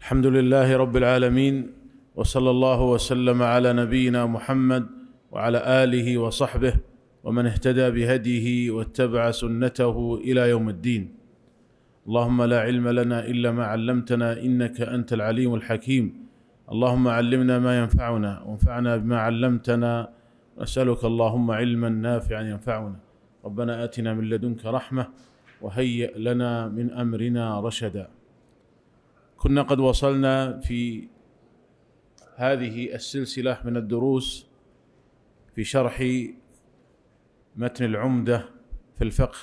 الحمد لله رب العالمين وصلى الله وسلم على نبينا محمد وعلى اله وصحبه ومن اهتدى بهديه واتبع سنته الى يوم الدين اللهم لا علم لنا الا ما علمتنا انك انت العليم الحكيم اللهم علمنا ما ينفعنا وانفعنا بما علمتنا نسالك اللهم علما نافعا ينفعنا ربنا اتنا من لدنك رحمه وهيئ لنا من امرنا رشدا كنا قد وصلنا في هذه السلسله من الدروس في شرح متن العمده في الفقه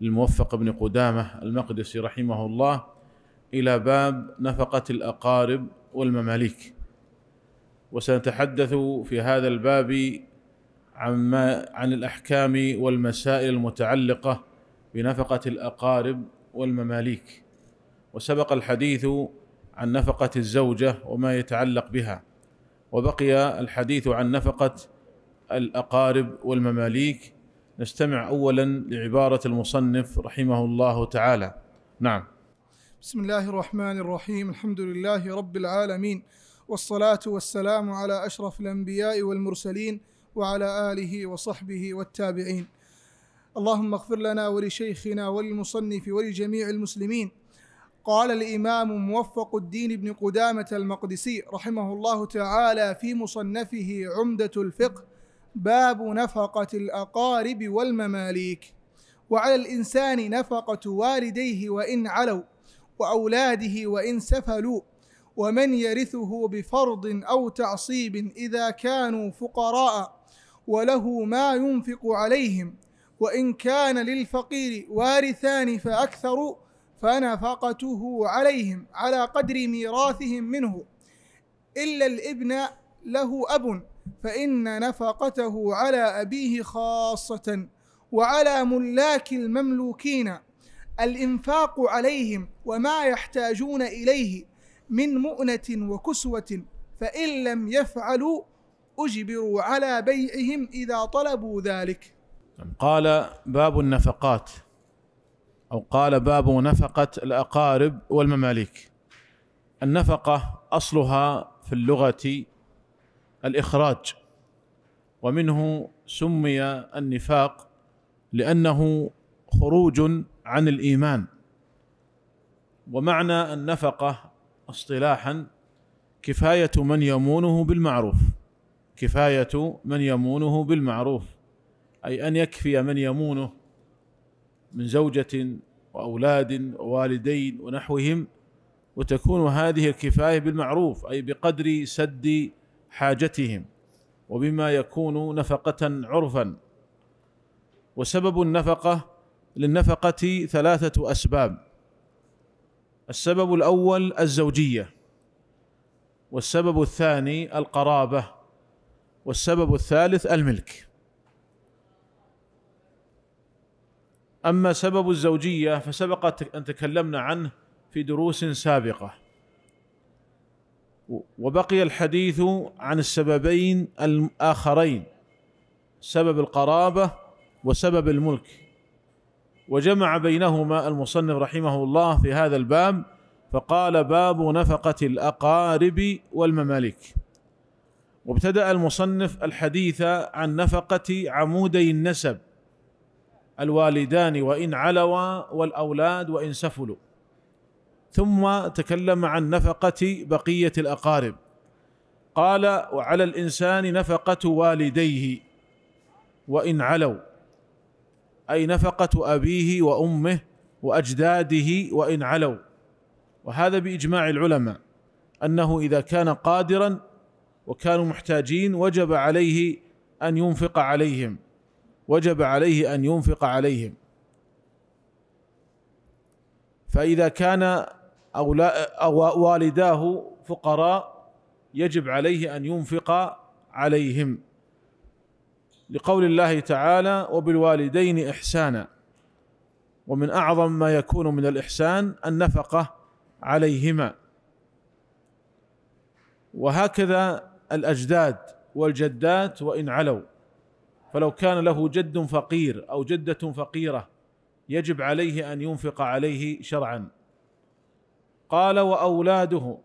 للموفق بن قدامه المقدسي رحمه الله الى باب نفقه الاقارب والمماليك وسنتحدث في هذا الباب عما عن الاحكام والمسائل المتعلقه بنفقه الاقارب والمماليك وسبق الحديث عن نفقة الزوجة وما يتعلق بها وبقي الحديث عن نفقة الأقارب والمماليك نستمع أولا لعبارة المصنف رحمه الله تعالى نعم بسم الله الرحمن الرحيم الحمد لله رب العالمين والصلاة والسلام على أشرف الأنبياء والمرسلين وعلى آله وصحبه والتابعين اللهم اغفر لنا ولشيخنا وللمصنف ولجميع المسلمين قال الإمام موفق الدين بن قدامة المقدسي رحمه الله تعالى في مصنفه عمدة الفقه باب نفقة الأقارب والمماليك وعلى الإنسان نفقة والديه وإن علوا وأولاده وإن سفلوا ومن يرثه بفرض أو تعصيب إذا كانوا فقراء وله ما ينفق عليهم وإن كان للفقير وارثان فأكثروا فنفقته عليهم على قدر ميراثهم منه إلا الابن له أب فإن نفقته على أبيه خاصة وعلى ملاك المملوكين الإنفاق عليهم وما يحتاجون إليه من مؤنة وكسوة فإن لم يفعلوا أجبروا على بيعهم إذا طلبوا ذلك قال باب النفقات أو قال باب نفقة الأقارب والمماليك النفقة أصلها في اللغة الإخراج ومنه سمي النفاق لأنه خروج عن الإيمان ومعنى النفقة اصطلاحا كفاية من يمونه بالمعروف كفاية من يمونه بالمعروف أي أن يكفي من يمونه من زوجة وأولاد ووالدين ونحوهم وتكون هذه الكفاية بالمعروف أي بقدر سد حاجتهم وبما يكون نفقة عرفا وسبب النفقة للنفقة ثلاثة أسباب السبب الأول الزوجية والسبب الثاني القرابة والسبب الثالث الملك أما سبب الزوجية فسبق أن تكلمنا عنه في دروس سابقة وبقي الحديث عن السببين الآخرين سبب القرابة وسبب الملك وجمع بينهما المصنف رحمه الله في هذا الباب فقال باب نفقة الأقارب والمماليك وابتدأ المصنف الحديث عن نفقة عمودي النسب الوالدان وإن علوا والأولاد وإن سفلوا ثم تكلم عن نفقة بقية الأقارب قال وعلى الإنسان نفقة والديه وإن علوا أي نفقة أبيه وأمه وأجداده وإن علوا وهذا بإجماع العلماء أنه إذا كان قادرا وكانوا محتاجين وجب عليه أن ينفق عليهم وجب عليه أن ينفق عليهم فإذا كان أو والداه فقراء يجب عليه أن ينفق عليهم لقول الله تعالى وبالوالدين إحسانا ومن أعظم ما يكون من الإحسان النفقة عليهما وهكذا الأجداد والجدات وإن علوا فلو كان له جد فقير او جده فقيره يجب عليه ان ينفق عليه شرعا قال واولاده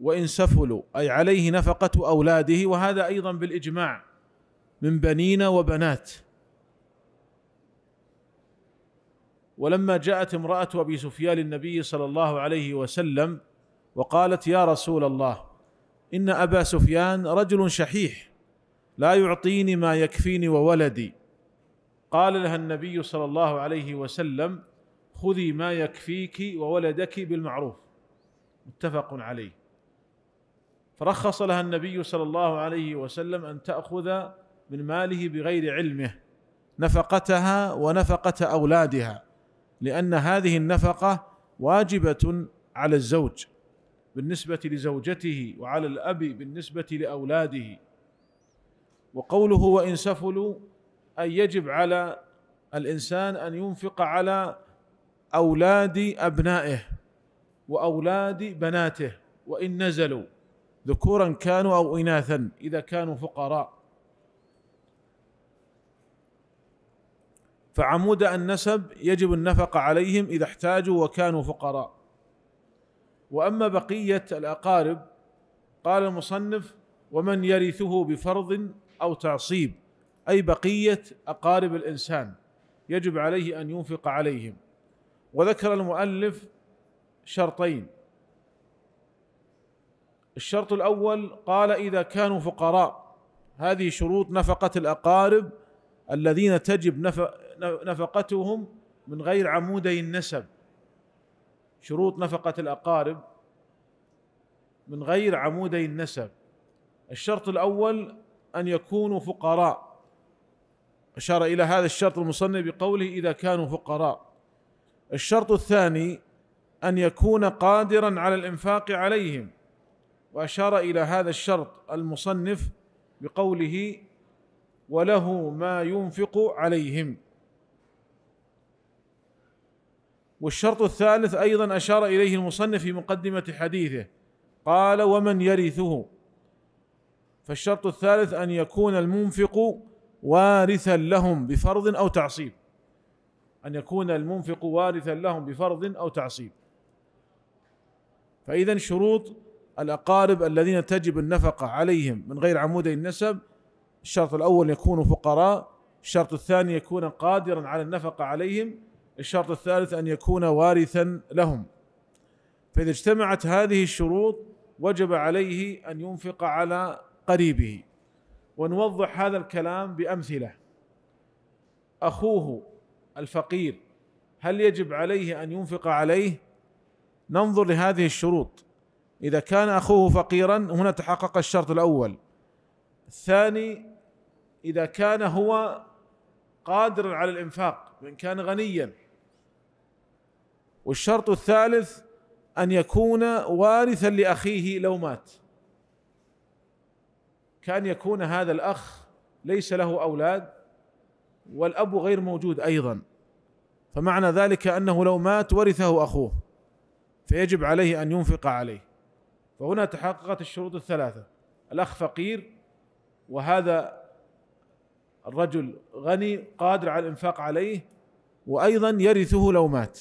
وان سفلوا اي عليه نفقه اولاده وهذا ايضا بالاجماع من بنين وبنات ولما جاءت امراه ابي سفيان للنبي صلى الله عليه وسلم وقالت يا رسول الله ان ابا سفيان رجل شحيح لا يعطيني ما يكفيني وولدي قال لها النبي صلى الله عليه وسلم خذي ما يكفيك وولدك بالمعروف متفق عليه فرخص لها النبي صلى الله عليه وسلم ان تاخذ من ماله بغير علمه نفقتها ونفقه اولادها لان هذه النفقه واجبه على الزوج بالنسبه لزوجته وعلى الاب بالنسبه لاولاده وقوله وان سفلوا اي يجب على الانسان ان ينفق على اولاد ابنائه واولاد بناته وان نزلوا ذكورا كانوا او اناثا اذا كانوا فقراء فعمود النسب يجب النفقه عليهم اذا احتاجوا وكانوا فقراء واما بقيه الاقارب قال المصنف ومن يرثه بفرض أو تعصيب أي بقية أقارب الإنسان يجب عليه أن ينفق عليهم وذكر المؤلف شرطين الشرط الأول قال إذا كانوا فقراء هذه شروط نفقة الأقارب الذين تجب نفقتهم من غير عمودي النسب شروط نفقة الأقارب من غير عمودي النسب الشرط الأول أن يكونوا فقراء أشار إلى هذا الشرط المصنف بقوله إذا كانوا فقراء الشرط الثاني أن يكون قادرا على الإنفاق عليهم وأشار إلى هذا الشرط المصنف بقوله وله ما ينفق عليهم والشرط الثالث ايضا اشار اليه المصنف في مقدمه حديثه قال ومن يرثه فالشرط الثالث ان يكون المنفق وارثا لهم بفرض او تعصيب ان يكون المنفق وارثا لهم بفرض او تعصيب فاذا شروط الاقارب الذين تجب النفقه عليهم من غير عمودي النسب الشرط الاول يكونوا فقراء الشرط الثاني يكون قادرا على النفقه عليهم الشرط الثالث ان يكون وارثا لهم فاذا اجتمعت هذه الشروط وجب عليه ان ينفق على قريبه ونوضح هذا الكلام بامثله اخوه الفقير هل يجب عليه ان ينفق عليه ننظر لهذه الشروط اذا كان اخوه فقيرا هنا تحقق الشرط الاول الثاني اذا كان هو قادرا على الانفاق وان كان غنيا والشرط الثالث ان يكون وارثا لاخيه لو مات كأن يكون هذا الأخ ليس له أولاد والأب غير موجود أيضا فمعنى ذلك أنه لو مات ورثه أخوه فيجب عليه أن ينفق عليه فهنا تحققت الشروط الثلاثة الأخ فقير وهذا الرجل غني قادر على الإنفاق عليه وأيضا يرثه لو مات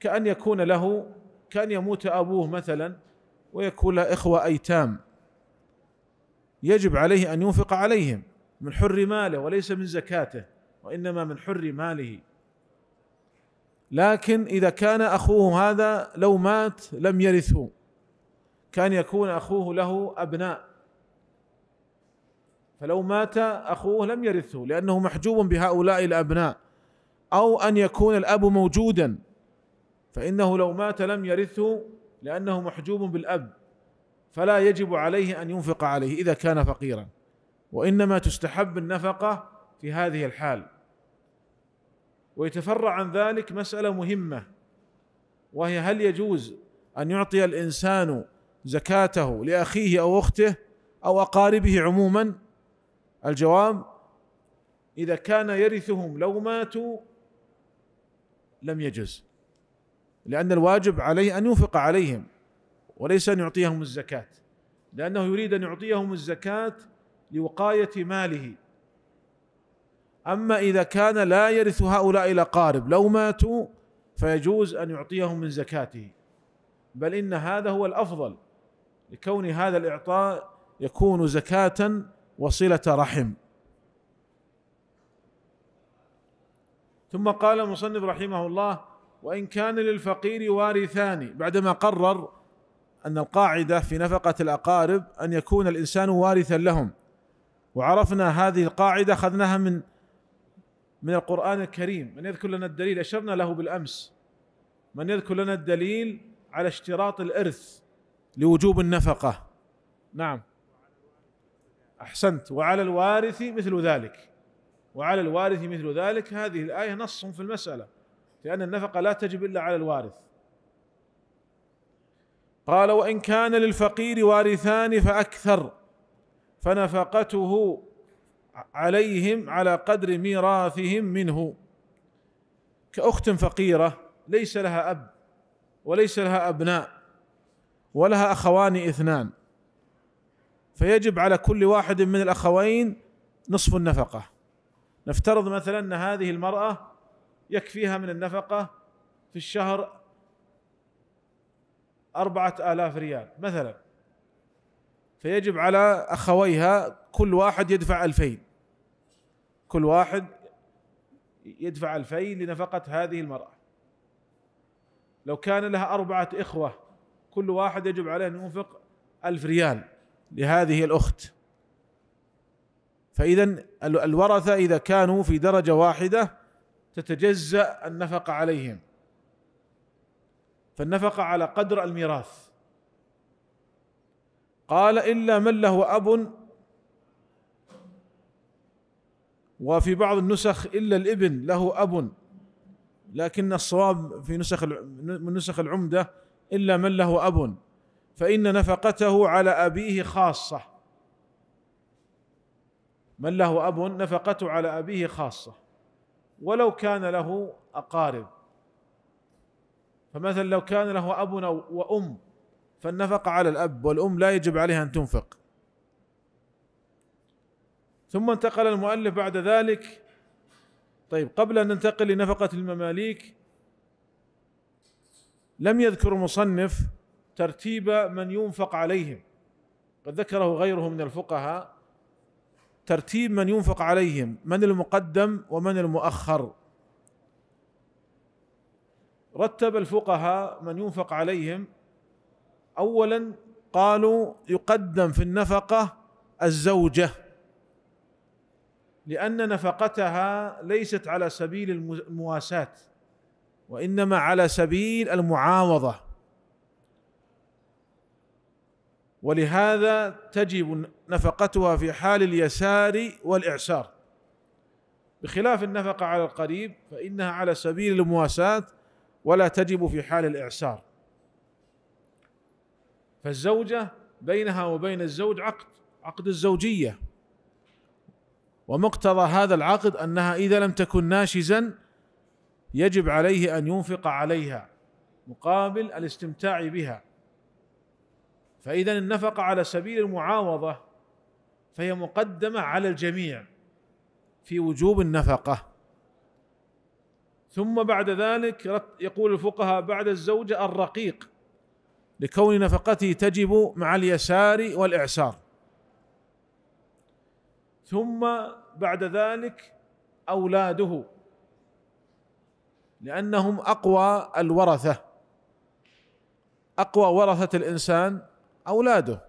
كأن يكون له كأن يموت أبوه مثلا ويكون له إخوة أيتام يجب عليه أن ينفق عليهم من حر ماله وليس من زكاته وإنما من حر ماله لكن إذا كان أخوه هذا لو مات لم يرثه كان يكون أخوه له أبناء فلو مات أخوه لم يرثه لأنه محجوب بهؤلاء الأبناء أو أن يكون الأب موجودا فإنه لو مات لم يرثه لأنه محجوب بالأب فلا يجب عليه أن ينفق عليه إذا كان فقيرا وإنما تستحب النفقة في هذه الحال ويتفرع عن ذلك مسألة مهمة وهي هل يجوز أن يعطي الإنسان زكاته لأخيه أو أخته أو أقاربه عموما الجواب إذا كان يرثهم لو ماتوا لم يجز لأن الواجب عليه أن ينفق عليهم وليس أن يعطيهم الزكاة لأنه يريد أن يعطيهم الزكاة لوقاية ماله أما إذا كان لا يرث هؤلاء الأقارب لو ماتوا فيجوز أن يعطيهم من زكاته بل إن هذا هو الأفضل لكون هذا الإعطاء يكون زكاة وصلة رحم ثم قال المصنف رحمه الله وإن كان للفقير وارثان بعدما قرر أن القاعدة في نفقة الأقارب أن يكون الإنسان وارثا لهم وعرفنا هذه القاعدة أخذناها من من القرآن الكريم من يذكر لنا الدليل أشرنا له بالأمس من يذكر لنا الدليل على اشتراط الإرث لوجوب النفقة نعم أحسنت وعلى الوارث مثل ذلك وعلى الوارث مثل ذلك هذه الآية نص في المسألة لأن النفقة لا تجب إلا على الوارث قال وإن كان للفقير وارثان فأكثر فنفقته عليهم على قدر ميراثهم منه كأخت فقيرة ليس لها أب وليس لها أبناء ولها أخوان اثنان فيجب على كل واحد من الأخوين نصف النفقة نفترض مثلا أن هذه المرأة يكفيها من النفقة في الشهر أربعة آلاف ريال مثلا فيجب على أخويها كل واحد يدفع ألفين كل واحد يدفع ألفين لنفقة هذه المرأة لو كان لها أربعة إخوة كل واحد يجب عليه أن ينفق ألف ريال لهذه الأخت فإذا الورثة إذا كانوا في درجة واحدة تتجزا النفقه عليهم فالنفقه على قدر الميراث قال الا من له اب وفي بعض النسخ الا الابن له اب لكن الصواب في نسخ من نسخ العمده الا من له اب فان نفقته على ابيه خاصه من له اب نفقته على ابيه خاصه ولو كان له اقارب فمثلا لو كان له اب وام فالنفقه على الاب والام لا يجب عليها ان تنفق ثم انتقل المؤلف بعد ذلك طيب قبل ان ننتقل لنفقه المماليك لم يذكر المصنف ترتيب من ينفق عليهم قد ذكره غيره من الفقهاء ترتيب من ينفق عليهم من المقدم ومن المؤخر رتب الفقهاء من ينفق عليهم اولا قالوا يقدم في النفقه الزوجه لان نفقتها ليست على سبيل المواساه وانما على سبيل المعاوضه ولهذا تجب نفقتها في حال اليسار والإعسار بخلاف النفقة على القريب فإنها على سبيل المواساة ولا تجب في حال الإعسار فالزوجة بينها وبين الزوج عقد عقد الزوجية ومقتضى هذا العقد أنها إذا لم تكن ناشزا يجب عليه أن ينفق عليها مقابل الاستمتاع بها فإذا النفقة على سبيل المعاوضة فهي مقدمه على الجميع في وجوب النفقه ثم بعد ذلك يقول الفقهاء بعد الزوجه الرقيق لكون نفقته تجب مع اليسار والاعسار ثم بعد ذلك اولاده لانهم اقوى الورثه اقوى ورثه الانسان اولاده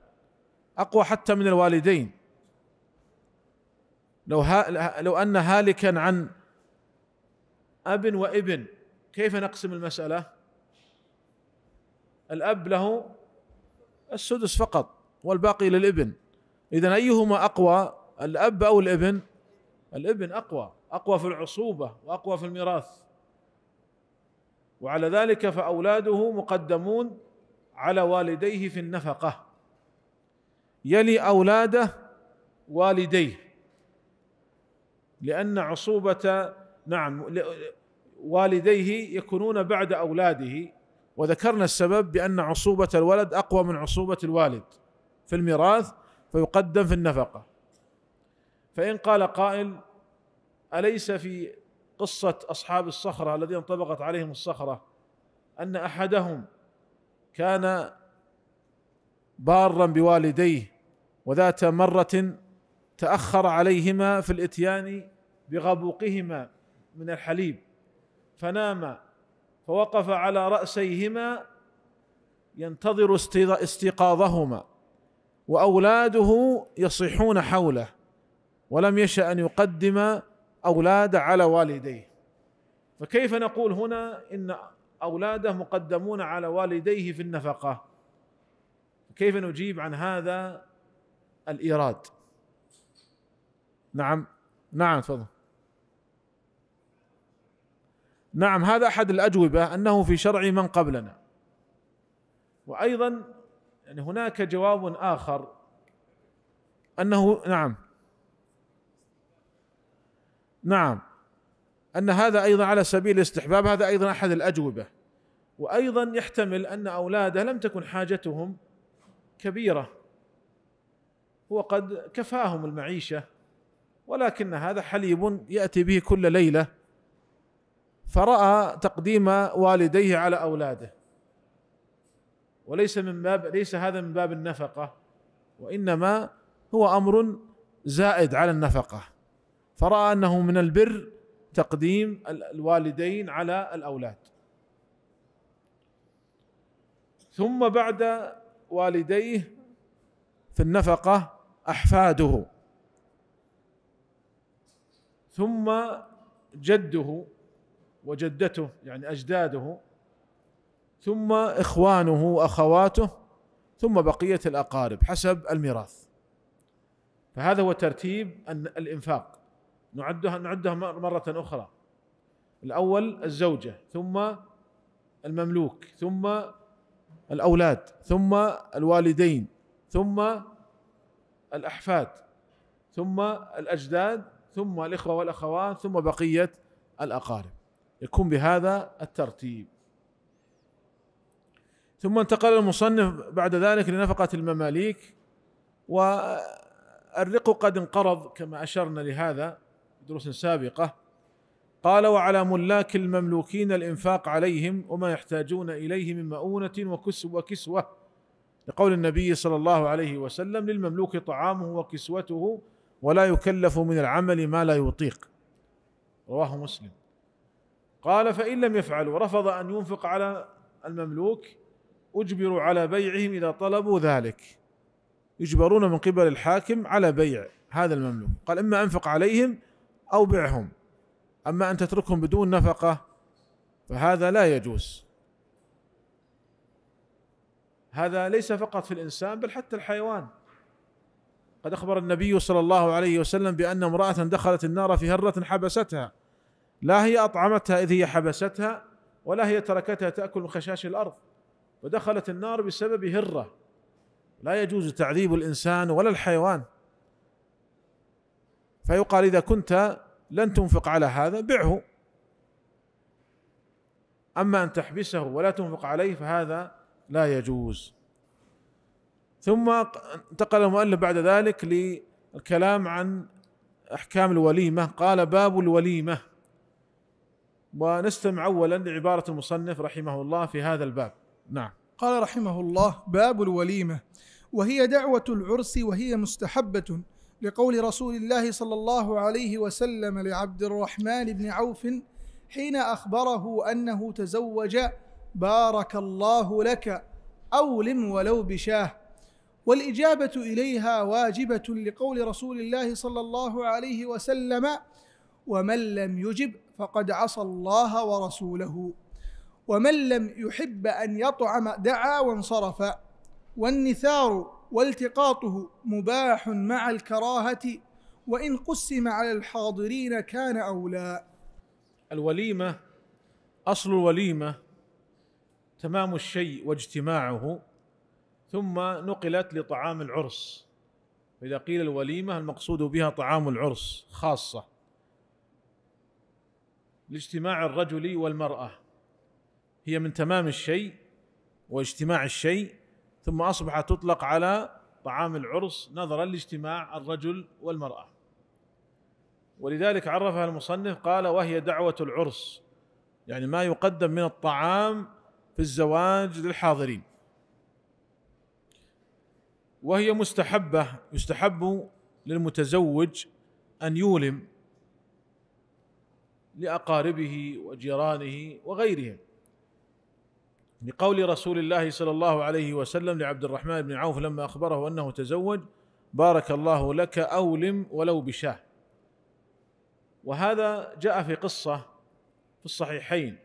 اقوى حتى من الوالدين لو ها لو ان هالكا عن اب وابن كيف نقسم المساله الاب له السدس فقط والباقي للابن اذا ايهما اقوى الاب او الابن الابن اقوى اقوى في العصوبه واقوى في الميراث وعلى ذلك فاولاده مقدمون على والديه في النفقه يلي اولاده والديه لأن عصوبة نعم والديه يكونون بعد أولاده وذكرنا السبب بأن عصوبة الولد أقوى من عصوبة الوالد في الميراث فيقدم في النفقة فإن قال قائل أليس في قصة أصحاب الصخرة الذين انطبقت عليهم الصخرة أن أحدهم كان بارا بوالديه وذات مرة تأخر عليهما في الإتيان بغبوقهما من الحليب فناما فوقف على رأسيهما ينتظر استيقاظهما وأولاده يصيحون حوله ولم يشأ أن يقدم أولاد على والديه فكيف نقول هنا إن أولاده مقدمون على والديه في النفقة كيف نجيب عن هذا الإيراد نعم نعم تفضل نعم هذا احد الاجوبه انه في شرع من قبلنا وايضا يعني هناك جواب اخر انه نعم نعم ان هذا ايضا على سبيل الاستحباب هذا ايضا احد الاجوبه وايضا يحتمل ان اولاده لم تكن حاجتهم كبيره وقد كفاهم المعيشه ولكن هذا حليب ياتي به كل ليله فراى تقديم والديه على اولاده وليس من باب ليس هذا من باب النفقه وانما هو امر زائد على النفقه فراى انه من البر تقديم الوالدين على الاولاد ثم بعد والديه في النفقه احفاده ثم جده وجدته يعني اجداده ثم اخوانه واخواته ثم بقيه الاقارب حسب الميراث فهذا هو ترتيب الانفاق نعدها نعدها مره اخرى الاول الزوجه ثم المملوك ثم الاولاد ثم الوالدين ثم الاحفاد ثم الاجداد ثم الاخوه والاخوات ثم بقيه الاقارب يكون بهذا الترتيب ثم انتقل المصنف بعد ذلك لنفقة المماليك والرق قد انقرض كما أشرنا لهذا في دروس سابقة قال وعلى ملاك المملوكين الإنفاق عليهم وما يحتاجون إليه من مؤونة وكسوة وكسوة لقول النبي صلى الله عليه وسلم للمملوك طعامه وكسوته ولا يكلف من العمل ما لا يطيق رواه مسلم قال فإن لم يفعلوا رفض أن ينفق على المملوك أجبروا على بيعهم إذا طلبوا ذلك يجبرون من قبل الحاكم على بيع هذا المملوك قال إما أنفق عليهم أو بعهم أما أن تتركهم بدون نفقة فهذا لا يجوز هذا ليس فقط في الإنسان بل حتى الحيوان قد أخبر النبي صلى الله عليه وسلم بأن امرأة دخلت النار في هرة حبستها لا هي أطعمتها إذ هي حبستها ولا هي تركتها تأكل من خشاش الأرض ودخلت النار بسبب هرة لا يجوز تعذيب الإنسان ولا الحيوان فيقال إذا كنت لن تنفق على هذا بعه أما أن تحبسه ولا تنفق عليه فهذا لا يجوز ثم انتقل المؤلف بعد ذلك للكلام عن أحكام الوليمة قال باب الوليمة ونستمع اولا لعباره المصنف رحمه الله في هذا الباب نعم قال رحمه الله باب الوليمه وهي دعوه العرس وهي مستحبه لقول رسول الله صلى الله عليه وسلم لعبد الرحمن بن عوف حين اخبره انه تزوج بارك الله لك اولم ولو بشاه والاجابه اليها واجبه لقول رسول الله صلى الله عليه وسلم ومن لم يجب فقد عصى الله ورسوله ومن لم يحب ان يطعم دعا وانصرف والنثار والتقاطه مباح مع الكراهه وان قسم على الحاضرين كان اولى الوليمه اصل الوليمه تمام الشيء واجتماعه ثم نقلت لطعام العرس إذا قيل الوليمة المقصود بها طعام العرس خاصة لاجتماع الرجل والمراه هي من تمام الشيء واجتماع الشيء ثم اصبحت تطلق على طعام العرس نظرا لاجتماع الرجل والمراه ولذلك عرفها المصنف قال وهي دعوه العرس يعني ما يقدم من الطعام في الزواج للحاضرين وهي مستحبه يستحب للمتزوج ان يولم لاقاربه وجيرانه وغيرهم لقول رسول الله صلى الله عليه وسلم لعبد الرحمن بن عوف لما اخبره انه تزوج بارك الله لك اولم ولو بشاه وهذا جاء في قصه في الصحيحين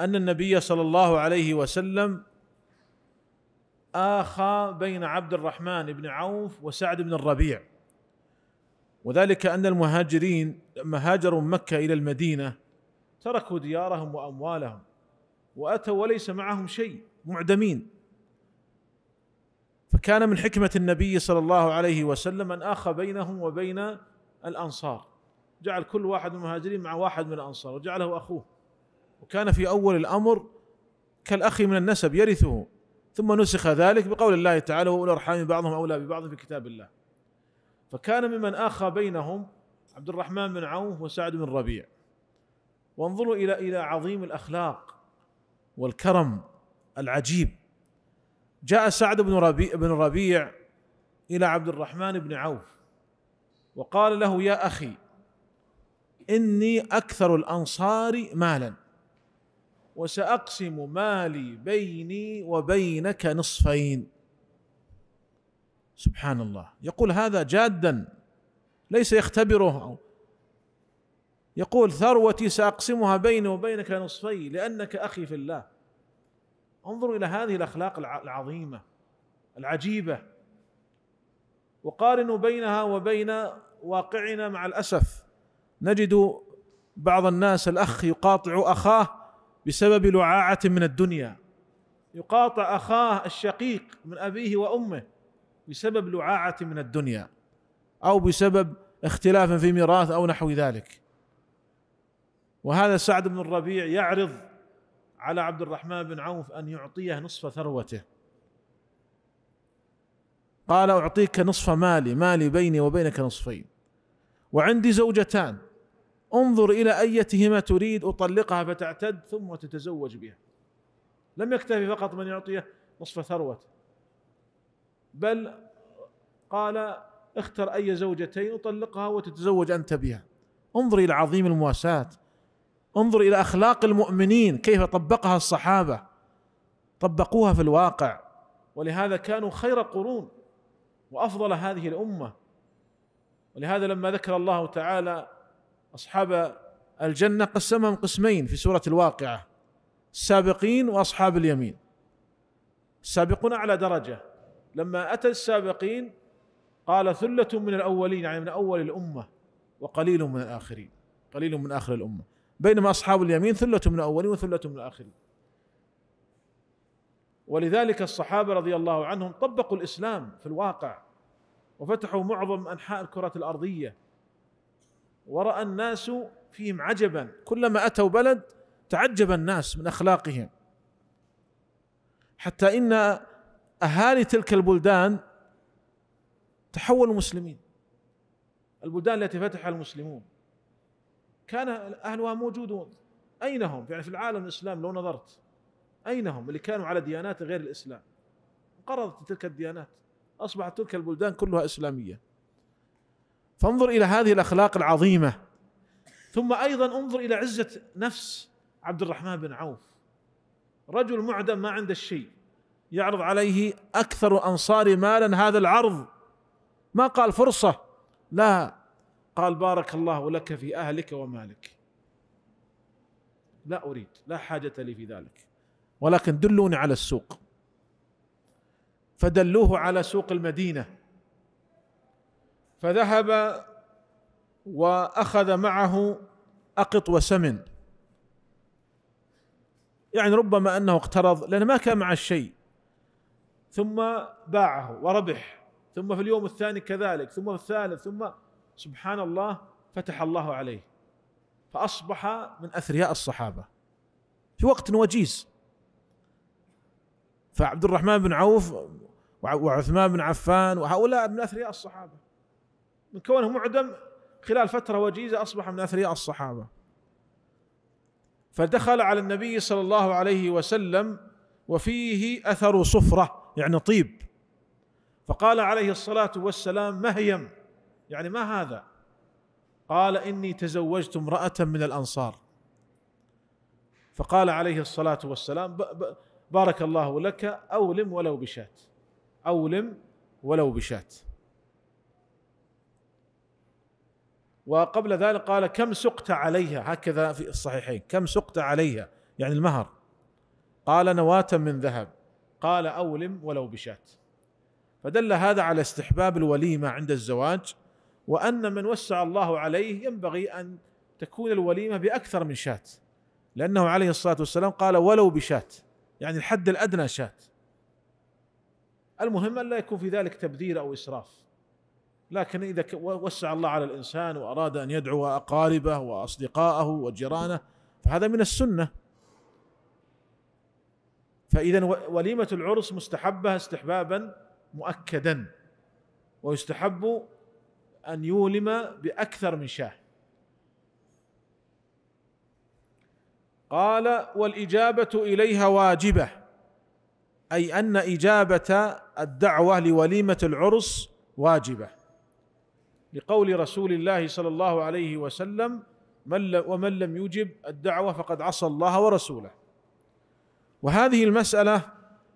ان النبي صلى الله عليه وسلم اخى بين عبد الرحمن بن عوف وسعد بن الربيع وذلك ان المهاجرين لما هاجروا من مكه الى المدينه تركوا ديارهم واموالهم واتوا وليس معهم شيء معدمين فكان من حكمه النبي صلى الله عليه وسلم ان اخى بينهم وبين الانصار جعل كل واحد من المهاجرين مع واحد من الانصار وجعله اخوه وكان في اول الامر كالاخ من النسب يرثه ثم نسخ ذلك بقول الله تعالى وأولى الارحام بعضهم اولى ببعض في كتاب الله فكان ممن آخى بينهم عبد الرحمن بن عوف وسعد بن ربيع وانظروا إلى إلى عظيم الأخلاق والكرم العجيب جاء سعد بن ربيع بن ربيع إلى عبد الرحمن بن عوف وقال له يا أخي إني أكثر الأنصار مالا وسأقسم مالي بيني وبينك نصفين سبحان الله يقول هذا جادا ليس يختبره أو يقول ثروتي ساقسمها بيني وبينك نصفي لانك اخي في الله انظروا الى هذه الاخلاق العظيمه العجيبه وقارنوا بينها وبين واقعنا مع الاسف نجد بعض الناس الاخ يقاطع اخاه بسبب لعاعه من الدنيا يقاطع اخاه الشقيق من ابيه وامه بسبب لعاعة من الدنيا أو بسبب اختلاف في ميراث أو نحو ذلك وهذا سعد بن الربيع يعرض على عبد الرحمن بن عوف أن يعطيه نصف ثروته قال أعطيك نصف مالي مالي بيني وبينك نصفين وعندي زوجتان انظر إلى أيتهما تريد أطلقها فتعتد ثم تتزوج بها لم يكتفي فقط من يعطيه نصف ثروته بل قال اختر أي زوجتين وطلقها وتتزوج أنت بها انظر إلى عظيم المواساة انظر إلى أخلاق المؤمنين كيف طبقها الصحابة طبقوها في الواقع ولهذا كانوا خير قرون وأفضل هذه الأمة ولهذا لما ذكر الله تعالى أصحاب الجنة قسمهم قسمين في سورة الواقعة السابقين وأصحاب اليمين السابقون أعلى درجة لما أتى السابقين قال ثلة من الأولين يعني من أول الأمة وقليل من الآخرين قليل من آخر الأمة بينما أصحاب اليمين ثلة من الأولين وثلة من الآخرين ولذلك الصحابة رضي الله عنهم طبقوا الإسلام في الواقع وفتحوا معظم أنحاء الكرة الأرضية ورأى الناس فيهم عجبا كلما أتوا بلد تعجب الناس من أخلاقهم حتى إن اهالي تلك البلدان تحولوا مسلمين البلدان التي فتحها المسلمون كان اهلها موجودون اين هم؟ يعني في العالم الاسلام لو نظرت اين هم اللي كانوا على ديانات غير الاسلام؟ انقرضت تلك الديانات اصبحت تلك البلدان كلها اسلاميه فانظر الى هذه الاخلاق العظيمه ثم ايضا انظر الى عزه نفس عبد الرحمن بن عوف رجل معدم ما عنده شيء يعرض عليه اكثر انصار مالا هذا العرض ما قال فرصه لا قال بارك الله لك في اهلك ومالك لا اريد لا حاجه لي في ذلك ولكن دلوني على السوق فدلوه على سوق المدينه فذهب واخذ معه اقط وسمن يعني ربما انه اقترض لانه ما كان معه شيء ثم باعه وربح ثم في اليوم الثاني كذلك ثم في الثالث ثم سبحان الله فتح الله عليه فأصبح من أثرياء الصحابة في وقت وجيز فعبد الرحمن بن عوف وعثمان بن عفان وهؤلاء من أثرياء الصحابة من كونه معدم خلال فترة وجيزة أصبح من أثرياء الصحابة فدخل على النبي صلى الله عليه وسلم وفيه أثر صفرة يعني طيب فقال عليه الصلاه والسلام مهيم يعني ما هذا قال اني تزوجت امراه من الانصار فقال عليه الصلاه والسلام بارك الله لك اولم ولو بشات اولم ولو بشات وقبل ذلك قال كم سقت عليها هكذا في الصحيحين كم سقت عليها يعني المهر قال نواة من ذهب قال اولم ولو بشاة فدل هذا على استحباب الوليمه عند الزواج وان من وسع الله عليه ينبغي ان تكون الوليمه باكثر من شاة لانه عليه الصلاه والسلام قال ولو بشاة يعني الحد الادنى شاة المهم ان لا يكون في ذلك تبذير او اسراف لكن اذا وسع الله على الانسان واراد ان يدعو اقاربه واصدقائه وجيرانه فهذا من السنه فإذا وليمة العرس مستحبة استحبابا مؤكدا ويستحب أن يولم بأكثر من شاه قال والإجابة إليها واجبة أي أن إجابة الدعوة لوليمة العرس واجبة لقول رسول الله صلى الله عليه وسلم من ومن لم يجب الدعوة فقد عصى الله ورسوله وهذه المسألة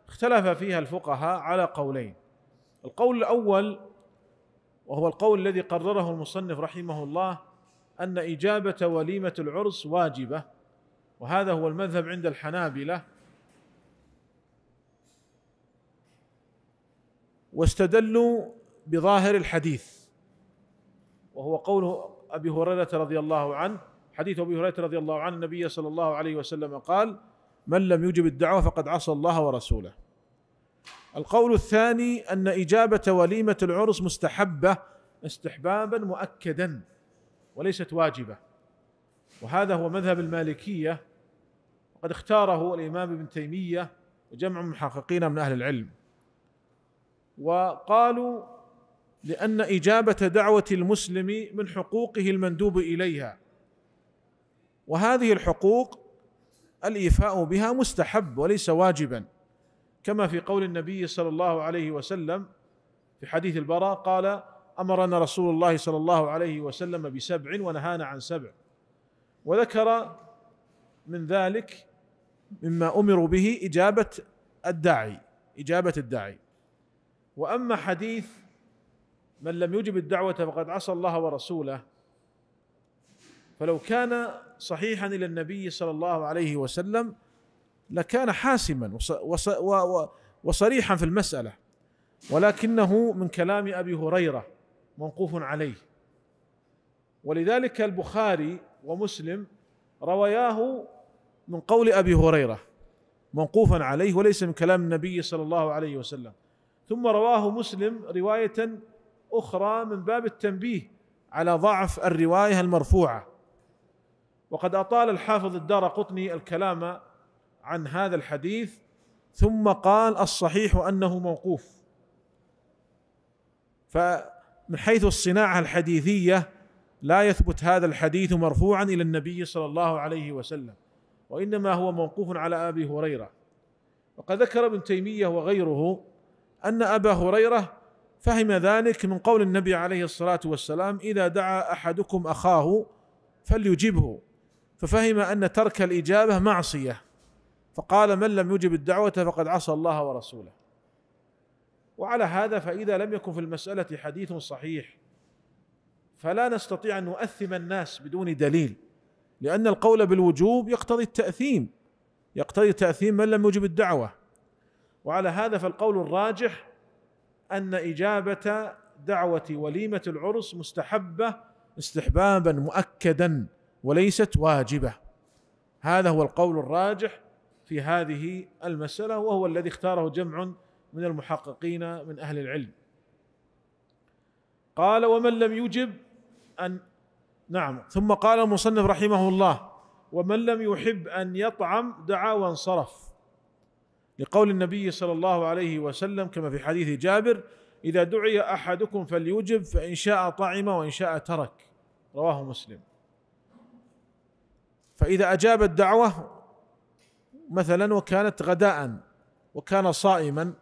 اختلف فيها الفقهاء على قولين القول الأول وهو القول الذي قرره المصنف رحمه الله أن إجابة وليمة العرس واجبة وهذا هو المذهب عند الحنابلة واستدلوا بظاهر الحديث وهو قول أبي هريرة رضي الله عنه حديث أبي هريرة رضي الله عنه النبي صلى الله عليه وسلم قال من لم يجب الدعوه فقد عصى الله ورسوله القول الثاني ان اجابه وليمه العرس مستحبه استحبابا مؤكدا وليست واجبه وهذا هو مذهب المالكيه وقد اختاره الامام ابن تيميه وجمع محققين من اهل العلم وقالوا لان اجابه دعوه المسلم من حقوقه المندوب اليها وهذه الحقوق الايفاء بها مستحب وليس واجبا كما في قول النبي صلى الله عليه وسلم في حديث البراء قال امرنا رسول الله صلى الله عليه وسلم بسبع ونهانا عن سبع وذكر من ذلك مما امروا به اجابه الداعي اجابه الداعي واما حديث من لم يجب الدعوه فقد عصى الله ورسوله فلو كان صحيحا الى النبي صلى الله عليه وسلم لكان حاسما وصريحا في المساله ولكنه من كلام ابي هريره موقوف عليه ولذلك البخاري ومسلم رواياه من قول ابي هريره موقوفا عليه وليس من كلام النبي صلى الله عليه وسلم ثم رواه مسلم روايه اخرى من باب التنبيه على ضعف الروايه المرفوعه وقد أطال الحافظ الدار قطني الكلام عن هذا الحديث ثم قال الصحيح أنه موقوف فمن حيث الصناعة الحديثية لا يثبت هذا الحديث مرفوعا إلى النبي صلى الله عليه وسلم وإنما هو موقوف على أبي هريرة وقد ذكر ابن تيمية وغيره أن أبا هريرة فهم ذلك من قول النبي عليه الصلاة والسلام إذا دعا أحدكم أخاه فليجبه ففهم ان ترك الاجابه معصيه فقال من لم يجب الدعوه فقد عصى الله ورسوله وعلى هذا فاذا لم يكن في المساله حديث صحيح فلا نستطيع ان نؤثم الناس بدون دليل لان القول بالوجوب يقتضي التاثيم يقتضي تاثيم من لم يجب الدعوه وعلى هذا فالقول الراجح ان اجابه دعوه وليمه العرس مستحبه استحبابا مؤكدا وليست واجبه هذا هو القول الراجح في هذه المساله وهو الذي اختاره جمع من المحققين من اهل العلم قال ومن لم يجب ان نعم ثم قال المصنف رحمه الله ومن لم يحب ان يطعم دعا وانصرف لقول النبي صلى الله عليه وسلم كما في حديث جابر اذا دعي احدكم فليجب فان شاء طعم وان شاء ترك رواه مسلم فإذا أجاب الدعوة مثلا وكانت غداء وكان صائما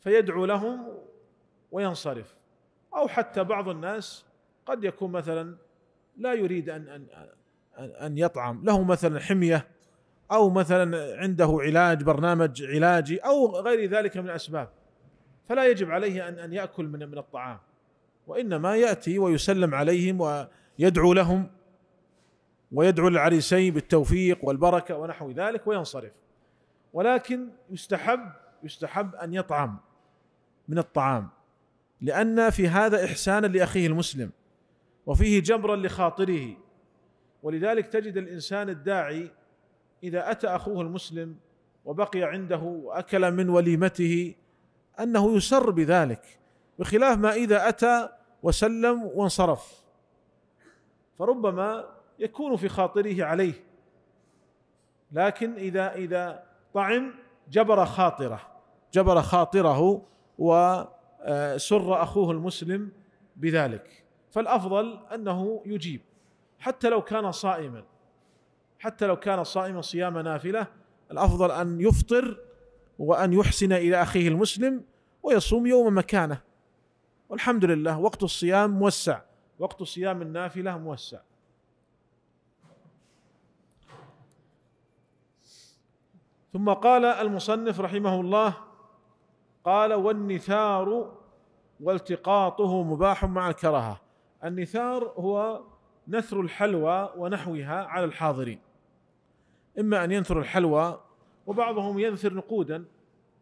فيدعو لهم وينصرف أو حتى بعض الناس قد يكون مثلا لا يريد أن أن أن يطعم له مثلا حمية أو مثلا عنده علاج برنامج علاجي أو غير ذلك من الأسباب فلا يجب عليه أن أن يأكل من من الطعام وإنما يأتي ويسلم عليهم ويدعو لهم ويدعو العريسين بالتوفيق والبركه ونحو ذلك وينصرف ولكن يستحب يستحب ان يطعم من الطعام لان في هذا احسانا لاخيه المسلم وفيه جبرا لخاطره ولذلك تجد الانسان الداعي اذا اتى اخوه المسلم وبقي عنده واكل من وليمته انه يسر بذلك بخلاف ما اذا اتى وسلم وانصرف فربما يكون في خاطره عليه لكن إذا إذا طعم جبر خاطره جبر خاطره وسر آه، أخوه المسلم بذلك فالأفضل أنه يجيب حتى لو كان صائما حتى لو كان صائما صيام نافلة الأفضل أن يفطر وأن يحسن إلى أخيه المسلم ويصوم يوم مكانه والحمد لله وقت الصيام موسع وقت صيام النافلة موسع ثم قال المصنف رحمه الله قال والنثار والتقاطه مباح مع الكراهه النثار هو نثر الحلوى ونحوها على الحاضرين اما ان ينثر الحلوى وبعضهم ينثر نقودا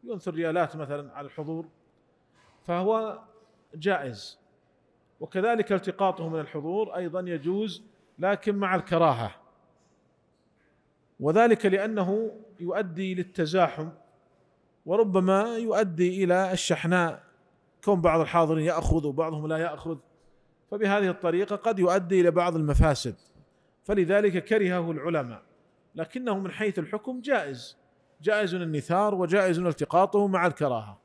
ينثر ريالات مثلا على الحضور فهو جائز وكذلك التقاطه من الحضور ايضا يجوز لكن مع الكراهه وذلك لانه يؤدي للتزاحم وربما يؤدي الى الشحناء كون بعض الحاضرين ياخذ وبعضهم لا ياخذ فبهذه الطريقه قد يؤدي الى بعض المفاسد فلذلك كرهه العلماء لكنه من حيث الحكم جائز جائز النثار وجائز التقاطه مع الكراهه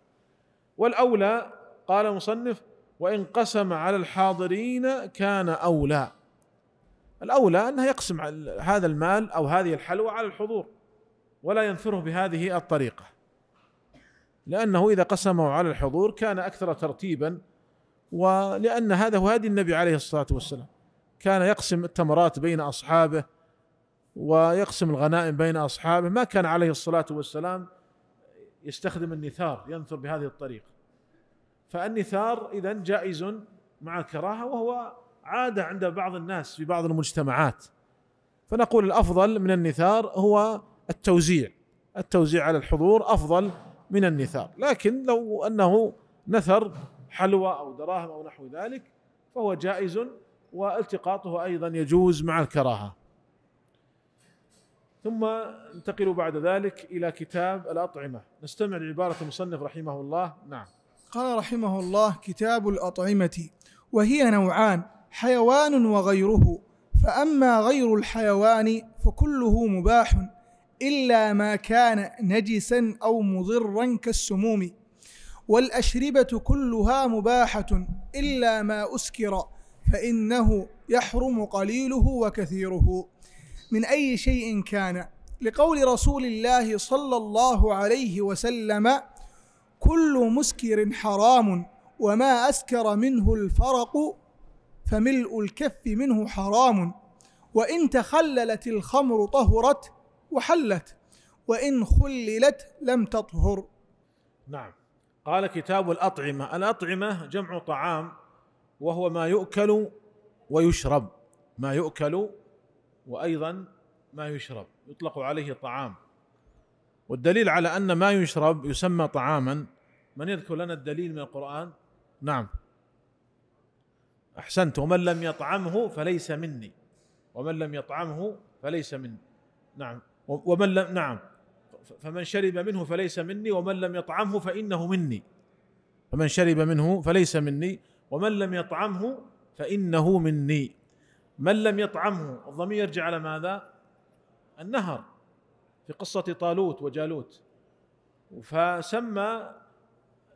والاولى قال المصنف وان قسم على الحاضرين كان اولى الاولى انه يقسم هذا المال او هذه الحلوى على الحضور ولا ينثره بهذه الطريقه لانه اذا قسمه على الحضور كان اكثر ترتيبا ولان هذا هو هدي النبي عليه الصلاه والسلام كان يقسم التمرات بين اصحابه ويقسم الغنائم بين اصحابه ما كان عليه الصلاه والسلام يستخدم النثار ينثر بهذه الطريقه فالنثار اذا جائز مع الكراهه وهو عاده عند بعض الناس في بعض المجتمعات فنقول الافضل من النثار هو التوزيع التوزيع على الحضور أفضل من النثار لكن لو أنه نثر حلوى أو دراهم أو نحو ذلك فهو جائز والتقاطه أيضا يجوز مع الكراهة ثم ننتقل بعد ذلك إلى كتاب الأطعمة نستمع لعبارة المصنف رحمه الله نعم قال رحمه الله كتاب الأطعمة وهي نوعان حيوان وغيره فأما غير الحيوان فكله مباح إلا ما كان نجسا أو مضرا كالسموم والأشربة كلها مباحة إلا ما أسكر فإنه يحرم قليله وكثيره من أي شيء كان لقول رسول الله صلى الله عليه وسلم كل مسكر حرام وما أسكر منه الفرق فملء الكف منه حرام وإن تخللت الخمر طهرت وحلت وإن خللت لم تطهر نعم قال كتاب الأطعمة الأطعمة جمع طعام وهو ما يؤكل ويشرب ما يؤكل وأيضا ما يشرب يطلق عليه طعام والدليل على أن ما يشرب يسمى طعاما من يذكر لنا الدليل من القرآن نعم أحسنت ومن لم يطعمه فليس مني ومن لم يطعمه فليس مني نعم ومن لم نعم فمن شرب منه فليس مني ومن لم يطعمه فإنه مني فمن شرب منه فليس مني ومن لم يطعمه فإنه مني من لم يطعمه الضمير يرجع على ماذا النهر في قصة طالوت وجالوت فسمى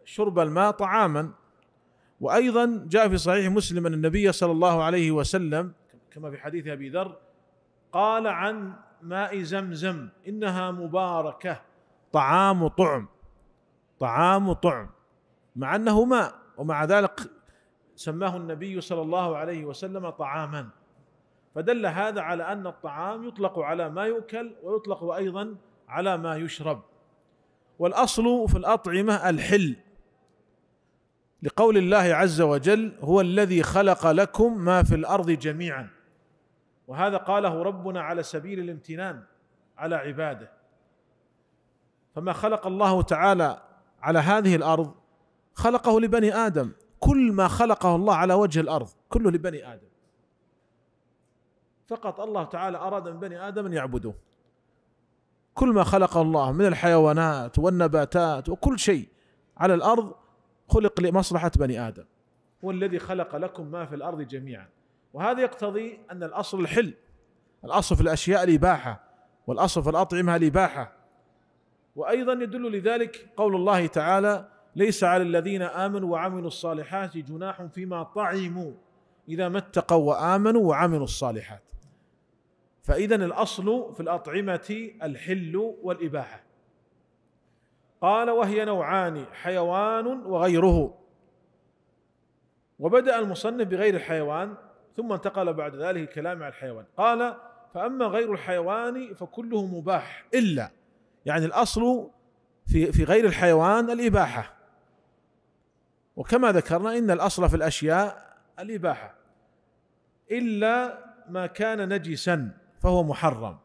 شرب الماء طعاما وأيضا جاء في صحيح مسلم أن النبي صلى الله عليه وسلم كما في حديث أبي ذر قال عن ماء زمزم انها مباركه طعام طعم طعام طعم مع انه ماء ومع ذلك سماه النبي صلى الله عليه وسلم طعاما فدل هذا على ان الطعام يطلق على ما يؤكل ويطلق ايضا على ما يشرب والاصل في الاطعمه الحل لقول الله عز وجل هو الذي خلق لكم ما في الارض جميعا وهذا قاله ربنا على سبيل الامتنان على عباده فما خلق الله تعالى على هذه الارض خلقه لبني ادم كل ما خلقه الله على وجه الارض كله لبني ادم فقط الله تعالى اراد من بني ادم ان يعبدوه كل ما خلقه الله من الحيوانات والنباتات وكل شيء على الارض خلق لمصلحه بني ادم والذي خلق لكم ما في الارض جميعا وهذا يقتضي أن الأصل الحل الأصل في الأشياء الإباحة والأصل في الأطعمة الإباحة وأيضا يدل لذلك قول الله تعالى ليس على الذين آمنوا وعملوا الصالحات جناح فيما طعموا إذا ما اتقوا وآمنوا وعملوا الصالحات فإذا الأصل في الأطعمة الحل والإباحة قال وهي نوعان حيوان وغيره وبدأ المصنف بغير الحيوان ثم انتقل بعد ذلك الكلام على الحيوان قال فأما غير الحيوان فكله مباح إلا يعني الأصل في في غير الحيوان الإباحة وكما ذكرنا إن الأصل في الأشياء الإباحة إلا ما كان نجسا فهو محرم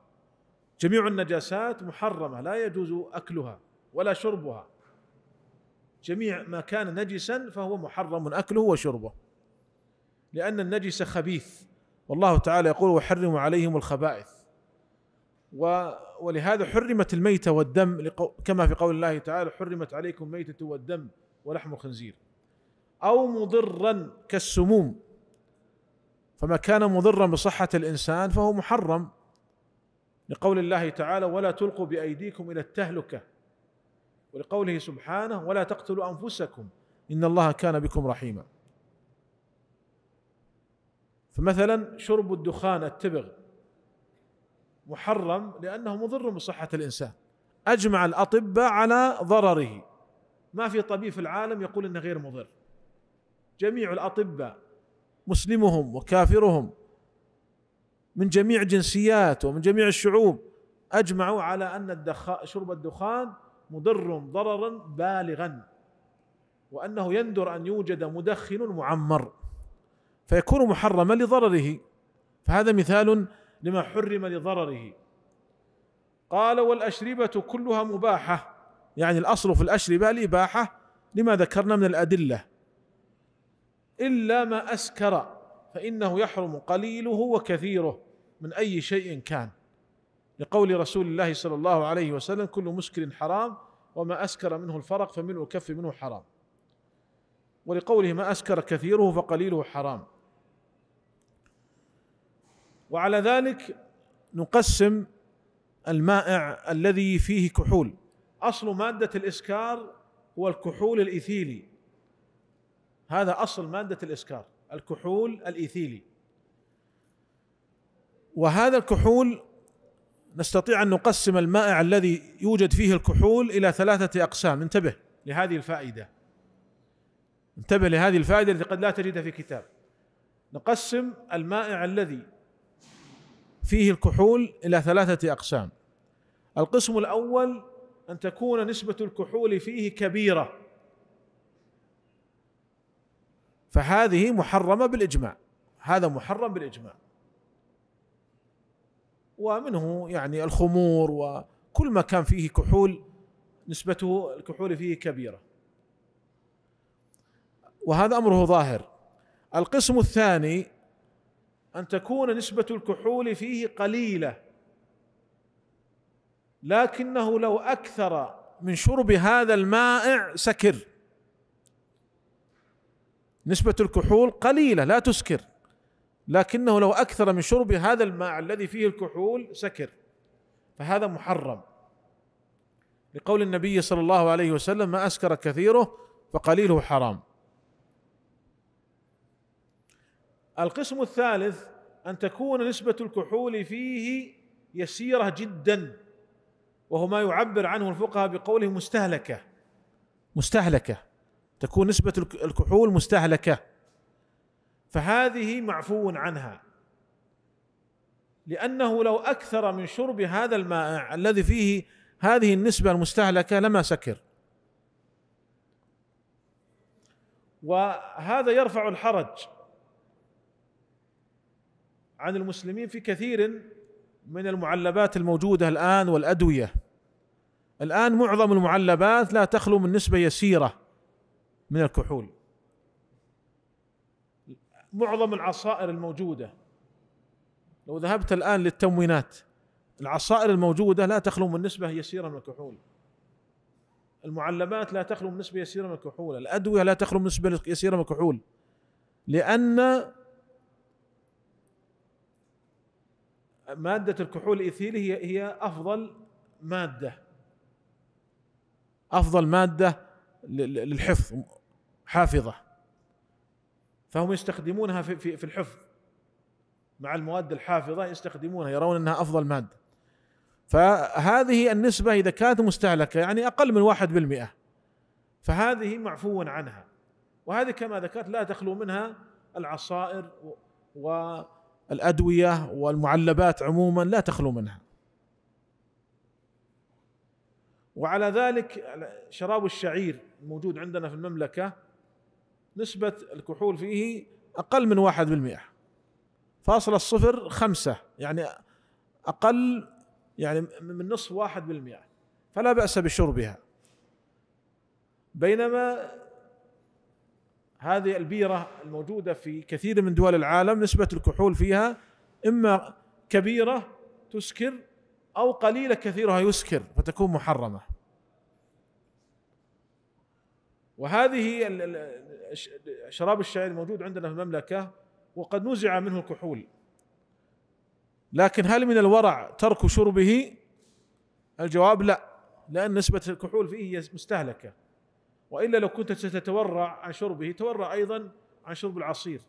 جميع النجاسات محرمة لا يجوز أكلها ولا شربها جميع ما كان نجسا فهو محرم أكله وشربه لأن النجس خبيث والله تعالى يقول وحرم عليهم الخبائث ولهذا حرمت الميتة والدم كما في قول الله تعالى حرمت عليكم الميتة والدم ولحم الخنزير أو مضرا كالسموم فما كان مضرا بصحة الإنسان فهو محرم لقول الله تعالى ولا تلقوا بأيديكم إلى التهلكة ولقوله سبحانه ولا تقتلوا أنفسكم إن الله كان بكم رحيما فمثلا شرب الدخان التبغ محرم لأنه مضر بصحة الإنسان أجمع الأطباء على ضرره ما في طبيب في العالم يقول أنه غير مضر جميع الأطباء مسلمهم وكافرهم من جميع الجنسيات ومن جميع الشعوب أجمعوا على أن شرب الدخان مضر ضررا بالغا وأنه يندر أن يوجد مدخن معمر فيكون محرما لضرره فهذا مثال لما حرم لضرره قال والأشربة كلها مباحة يعني الأصل في الأشربة الإباحة لما ذكرنا من الأدلة إلا ما أسكر فإنه يحرم قليله وكثيره من أي شيء كان لقول رسول الله صلى الله عليه وسلم كل مسكر حرام وما أسكر منه الفرق فمنه كف منه حرام ولقوله ما أسكر كثيره فقليله حرام وعلى ذلك نقسم المائع الذي فيه كحول اصل ماده الاسكار هو الكحول الايثيلي هذا اصل ماده الاسكار الكحول الايثيلي وهذا الكحول نستطيع ان نقسم المائع الذي يوجد فيه الكحول الى ثلاثه اقسام انتبه لهذه الفائده انتبه لهذه الفائده التي قد لا تجدها في كتاب نقسم المائع الذي فيه الكحول الى ثلاثه اقسام القسم الاول ان تكون نسبه الكحول فيه كبيره فهذه محرمه بالاجماع هذا محرم بالاجماع ومنه يعني الخمور وكل ما كان فيه كحول نسبته الكحول فيه كبيره وهذا امره ظاهر القسم الثاني ان تكون نسبه الكحول فيه قليله لكنه لو اكثر من شرب هذا المائع سكر نسبه الكحول قليله لا تسكر لكنه لو اكثر من شرب هذا الماء الذي فيه الكحول سكر فهذا محرم لقول النبي صلى الله عليه وسلم ما اسكر كثيره فقليله حرام القسم الثالث أن تكون نسبة الكحول فيه يسيرة جدا وهو ما يعبر عنه الفقهاء بقوله مستهلكة مستهلكة تكون نسبة الكحول مستهلكة فهذه معفو عنها لأنه لو أكثر من شرب هذا المائع الذي فيه هذه النسبة المستهلكة لما سكر وهذا يرفع الحرج عن المسلمين في كثير من المعلبات الموجوده الان والادويه الان معظم المعلبات لا تخلو من نسبه يسيره من الكحول معظم العصائر الموجوده لو ذهبت الان للتموينات العصائر الموجوده لا تخلو من نسبه يسيره من الكحول المعلبات لا تخلو من نسبه يسيره من الكحول الادويه لا تخلو من نسبه يسيره من الكحول لان مادة الكحول الإيثيل هي هي أفضل مادة أفضل مادة للحفظ حافظة فهم يستخدمونها في في, في الحفظ مع المواد الحافظة يستخدمونها يرون أنها أفضل مادة فهذه النسبة إذا كانت مستهلكة يعني أقل من واحد بالمئة فهذه معفو عنها وهذه كما ذكرت لا تخلو منها العصائر و الادويه والمعلبات عموما لا تخلو منها وعلى ذلك شراب الشعير الموجود عندنا في المملكه نسبه الكحول فيه اقل من واحد بالمئه فاصل الصفر خمسه يعني اقل يعني من نصف واحد بالمئه فلا باس بشربها بينما هذه البيرة الموجودة في كثير من دول العالم نسبة الكحول فيها إما كبيرة تسكر أو قليلة كثيرها يسكر فتكون محرمة وهذه شراب الشاي الموجود عندنا في المملكة وقد نزع منه الكحول لكن هل من الورع ترك شربه الجواب لا لأن نسبة الكحول فيه مستهلكة والا لو كنت ستتورع عن شربه تورع ايضا عن شرب العصير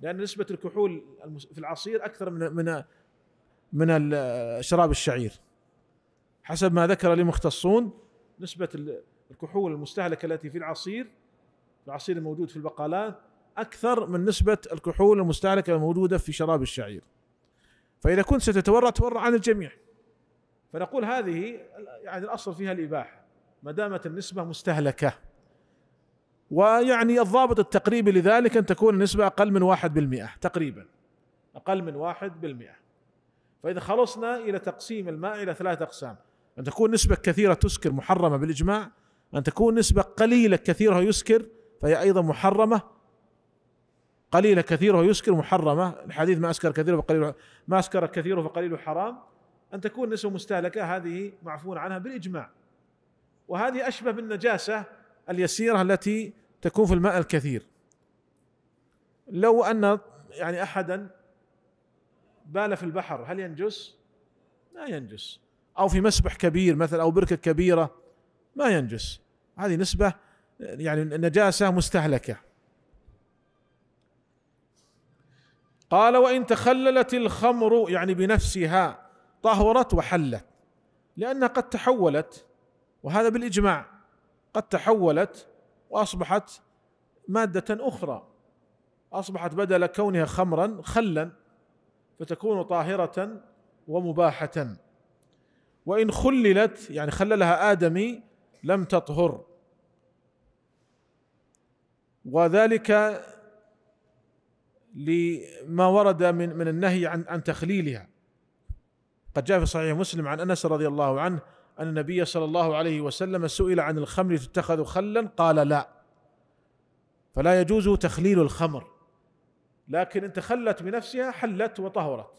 لان نسبه الكحول في العصير اكثر من من من شراب الشعير حسب ما ذكر لي مختصون نسبه الكحول المستهلكه التي في العصير العصير الموجود في البقالات اكثر من نسبه الكحول المستهلكه الموجوده في شراب الشعير فاذا كنت ستتورع تورع عن الجميع فنقول هذه يعني الاصل فيها الاباحه ما دامت النسبة مستهلكة ويعني الضابط التقريبي لذلك أن تكون النسبة أقل من واحد بالمئة تقريبا أقل من واحد بالمئة فإذا خلصنا إلى تقسيم الماء إلى ثلاثة أقسام أن تكون نسبة كثيرة تسكر محرمة بالإجماع أن تكون نسبة قليلة كثيرة يسكر فهي أيضا محرمة قليلة كثيرة يسكر محرمة الحديث ما أسكر كثير فقليل ما أسكر كثير فقليل حرام أن تكون نسبة مستهلكة هذه معفون عنها بالإجماع وهذه أشبه بالنجاسة اليسيرة التي تكون في الماء الكثير لو أن يعني أحدا بال في البحر هل ينجس؟ لا ينجس أو في مسبح كبير مثلا أو بركة كبيرة ما ينجس هذه نسبة يعني نجاسة مستهلكة قال وإن تخللت الخمر يعني بنفسها طهرت وحلت لأنها قد تحولت وهذا بالاجماع قد تحولت واصبحت ماده اخرى اصبحت بدل كونها خمرا خلا فتكون طاهره ومباحه وان خللت يعني خللها ادمي لم تطهر وذلك لما ورد من من النهي عن عن تخليلها قد جاء في صحيح مسلم عن انس رضي الله عنه أن النبي صلى الله عليه وسلم سئل عن الخمر تتخذ خلا قال لا فلا يجوز تخليل الخمر لكن إن تخلت بنفسها حلت وطهرت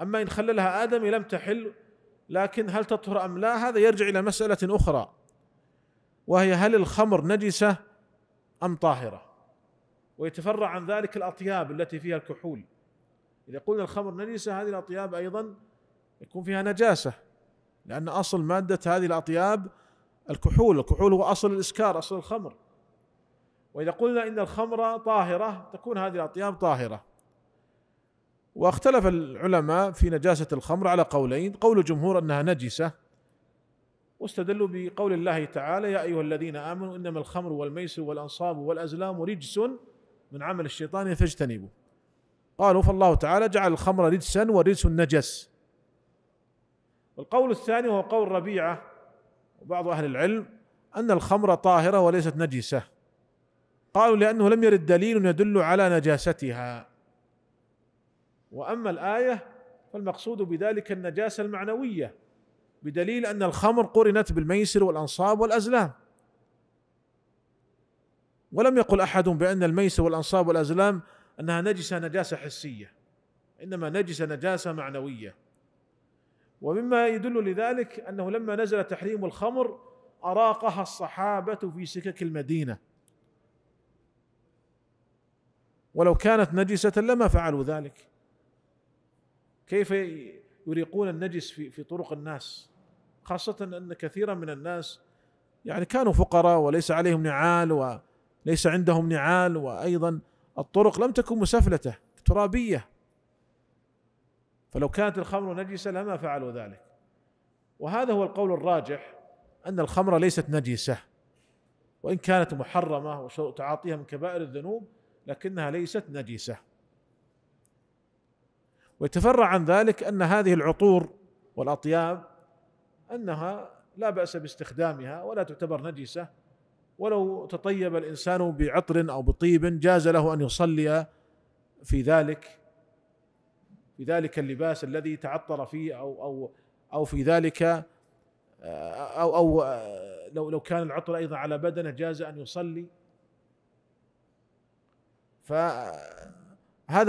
أما إن خللها آدم لم تحل لكن هل تطهر أم لا هذا يرجع إلى مسألة أخرى وهي هل الخمر نجسة أم طاهرة ويتفرع عن ذلك الأطياب التي فيها الكحول إذا قلنا الخمر نجسة هذه الأطياب أيضا يكون فيها نجاسة لأن أصل مادة هذه الأطياب الكحول الكحول هو أصل الإسكار أصل الخمر وإذا قلنا إن الخمر طاهرة تكون هذه الأطياب طاهرة واختلف العلماء في نجاسة الخمر على قولين قول الجمهور أنها نجسة واستدلوا بقول الله تعالى يا أيها الذين آمنوا إنما الخمر والميسر والأنصاب والأزلام رجس من عمل الشيطان فاجتنبوا قالوا فالله تعالى جعل الخمر رجسا ورجس نجس والقول الثاني وهو قول ربيعة وبعض أهل العلم أن الخمر طاهرة وليست نجسة قالوا لأنه لم يرد دليل يدل على نجاستها وأما الآية فالمقصود بذلك النجاسة المعنوية بدليل أن الخمر قرنت بالميسر والأنصاب والأزلام ولم يقل أحد بأن الميسر والأنصاب والأزلام أنها نجسة نجاسة حسية إنما نجسة نجاسة معنوية ومما يدل لذلك انه لما نزل تحريم الخمر اراقها الصحابه في سكك المدينه ولو كانت نجسه لما فعلوا ذلك كيف يريقون النجس في في طرق الناس خاصه ان كثيرا من الناس يعني كانوا فقراء وليس عليهم نعال وليس عندهم نعال وايضا الطرق لم تكن مسفلته ترابيه فلو كانت الخمر نجسة لما فعلوا ذلك وهذا هو القول الراجح أن الخمر ليست نجسة وإن كانت محرمة وتعاطيها من كبائر الذنوب لكنها ليست نجسة ويتفرع عن ذلك أن هذه العطور والأطياب أنها لا بأس باستخدامها ولا تعتبر نجسة ولو تطيب الإنسان بعطر أو بطيب جاز له أن يصلي في ذلك في ذلك اللباس الذي تعطر فيه او او او في ذلك او او لو لو كان العطر ايضا على بدنه جاز ان يصلي فهذا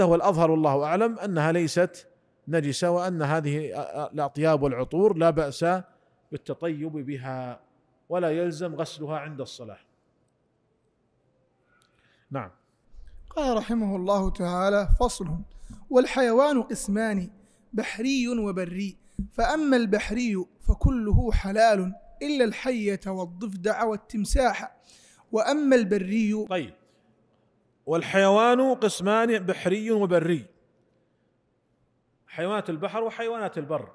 هو الاظهر والله اعلم انها ليست نجسه وان هذه الاطياب والعطور لا باس بالتطيب بها ولا يلزم غسلها عند الصلاه. نعم. قال رحمه الله تعالى فصل والحيوان قسمان بحري وبري فأما البحري فكله حلال إلا الحية والضفدع والتمساح وأما البري طيب والحيوان قسمان بحري وبري حيوانات البحر وحيوانات البر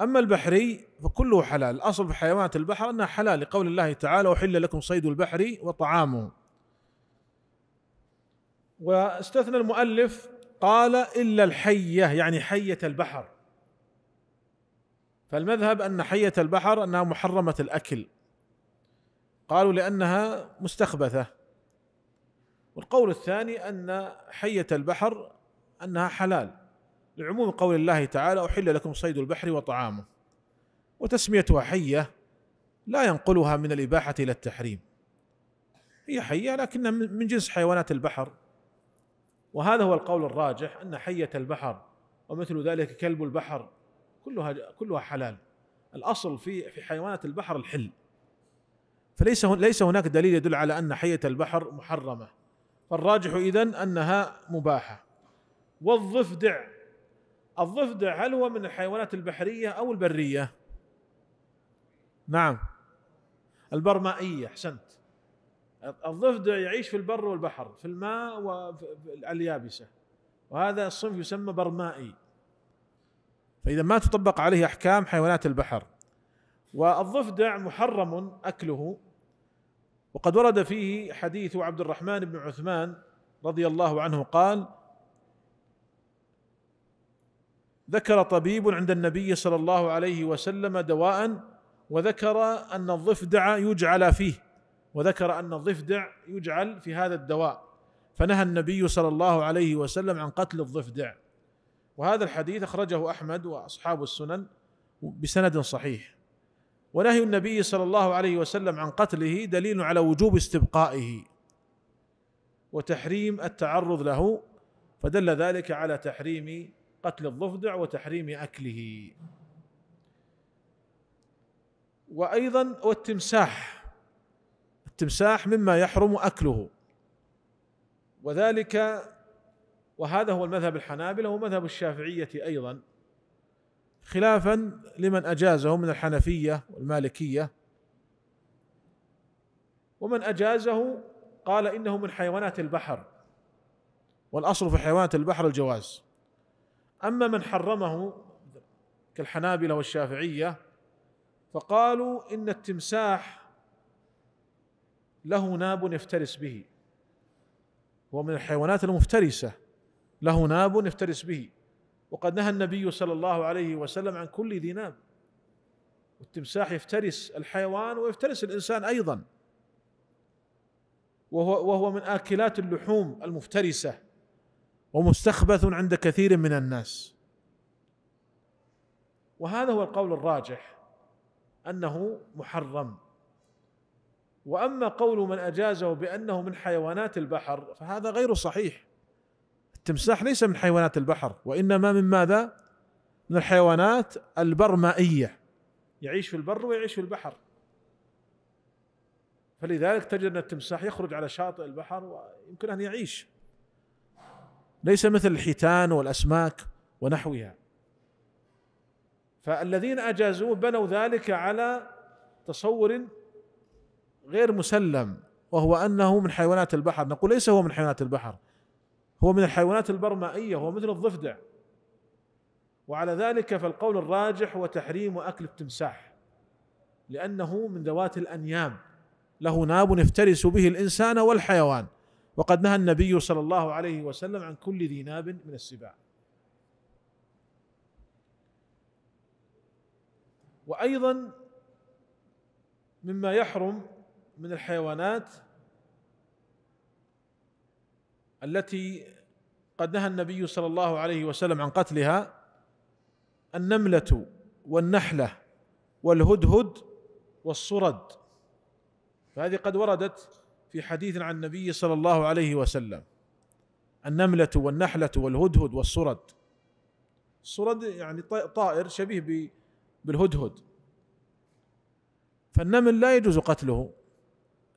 أما البحري فكله حلال الأصل في حيوانات البحر أنها حلال لقول الله تعالى أحل لكم صيد البحر وطعامه واستثنى المؤلف قال الا الحيه يعني حيه البحر فالمذهب ان حيه البحر انها محرمه الاكل قالوا لانها مستخبثه والقول الثاني ان حيه البحر انها حلال لعموم قول الله تعالى احل لكم صيد البحر وطعامه وتسميتها حيه لا ينقلها من الاباحه الى التحريم هي حيه لكنها من جنس حيوانات البحر وهذا هو القول الراجح أن حية البحر ومثل ذلك كلب البحر كلها كلها حلال الأصل في في حيوانات البحر الحل فليس ليس هناك دليل يدل على أن حية البحر محرمة فالراجح إذن أنها مباحة والضفدع الضفدع هل هو من الحيوانات البحرية أو البرية؟ نعم البرمائية أحسنت الضفدع يعيش في البر والبحر في الماء واليابسة وهذا الصنف يسمى برمائي فإذا ما تطبق عليه أحكام حيوانات البحر والضفدع محرم أكله وقد ورد فيه حديث عبد الرحمن بن عثمان رضي الله عنه قال ذكر طبيب عند النبي صلى الله عليه وسلم دواء وذكر ان الضفدع يجعل فيه وذكر ان الضفدع يجعل في هذا الدواء فنهى النبي صلى الله عليه وسلم عن قتل الضفدع وهذا الحديث اخرجه احمد واصحاب السنن بسند صحيح ونهي النبي صلى الله عليه وسلم عن قتله دليل على وجوب استبقائه وتحريم التعرض له فدل ذلك على تحريم قتل الضفدع وتحريم اكله وايضا والتمساح التمساح مما يحرم اكله وذلك وهذا هو المذهب الحنابله ومذهب الشافعيه ايضا خلافا لمن اجازه من الحنفيه والمالكيه ومن اجازه قال انه من حيوانات البحر والاصل في حيوانات البحر الجواز اما من حرمه كالحنابله والشافعيه فقالوا ان التمساح له ناب يفترس به هو من الحيوانات المفترسة له ناب يفترس به وقد نهى النبي صلى الله عليه وسلم عن كل ذي ناب والتمساح يفترس الحيوان ويفترس الإنسان أيضا وهو, وهو من آكلات اللحوم المفترسة ومستخبث عند كثير من الناس وهذا هو القول الراجح أنه محرم واما قول من اجازه بانه من حيوانات البحر فهذا غير صحيح التمساح ليس من حيوانات البحر وانما من ماذا؟ من الحيوانات البرمائيه يعيش في البر ويعيش في البحر فلذلك تجد ان التمساح يخرج على شاطئ البحر ويمكن ان يعيش ليس مثل الحيتان والاسماك ونحوها فالذين اجازوه بنوا ذلك على تصور غير مسلم وهو انه من حيوانات البحر نقول ليس هو من حيوانات البحر هو من الحيوانات البرمائيه هو مثل الضفدع وعلى ذلك فالقول الراجح هو تحريم اكل التمساح لانه من ذوات الانيام له ناب يفترس به الانسان والحيوان وقد نهى النبي صلى الله عليه وسلم عن كل ذي ناب من السباع وايضا مما يحرم من الحيوانات التي قد نهى النبي صلى الله عليه وسلم عن قتلها النملة والنحلة والهدهد والصرد فهذه قد وردت في حديث عن النبي صلى الله عليه وسلم النملة والنحلة والهدهد والصرد الصرد يعني طائر شبيه بالهدهد فالنمل لا يجوز قتله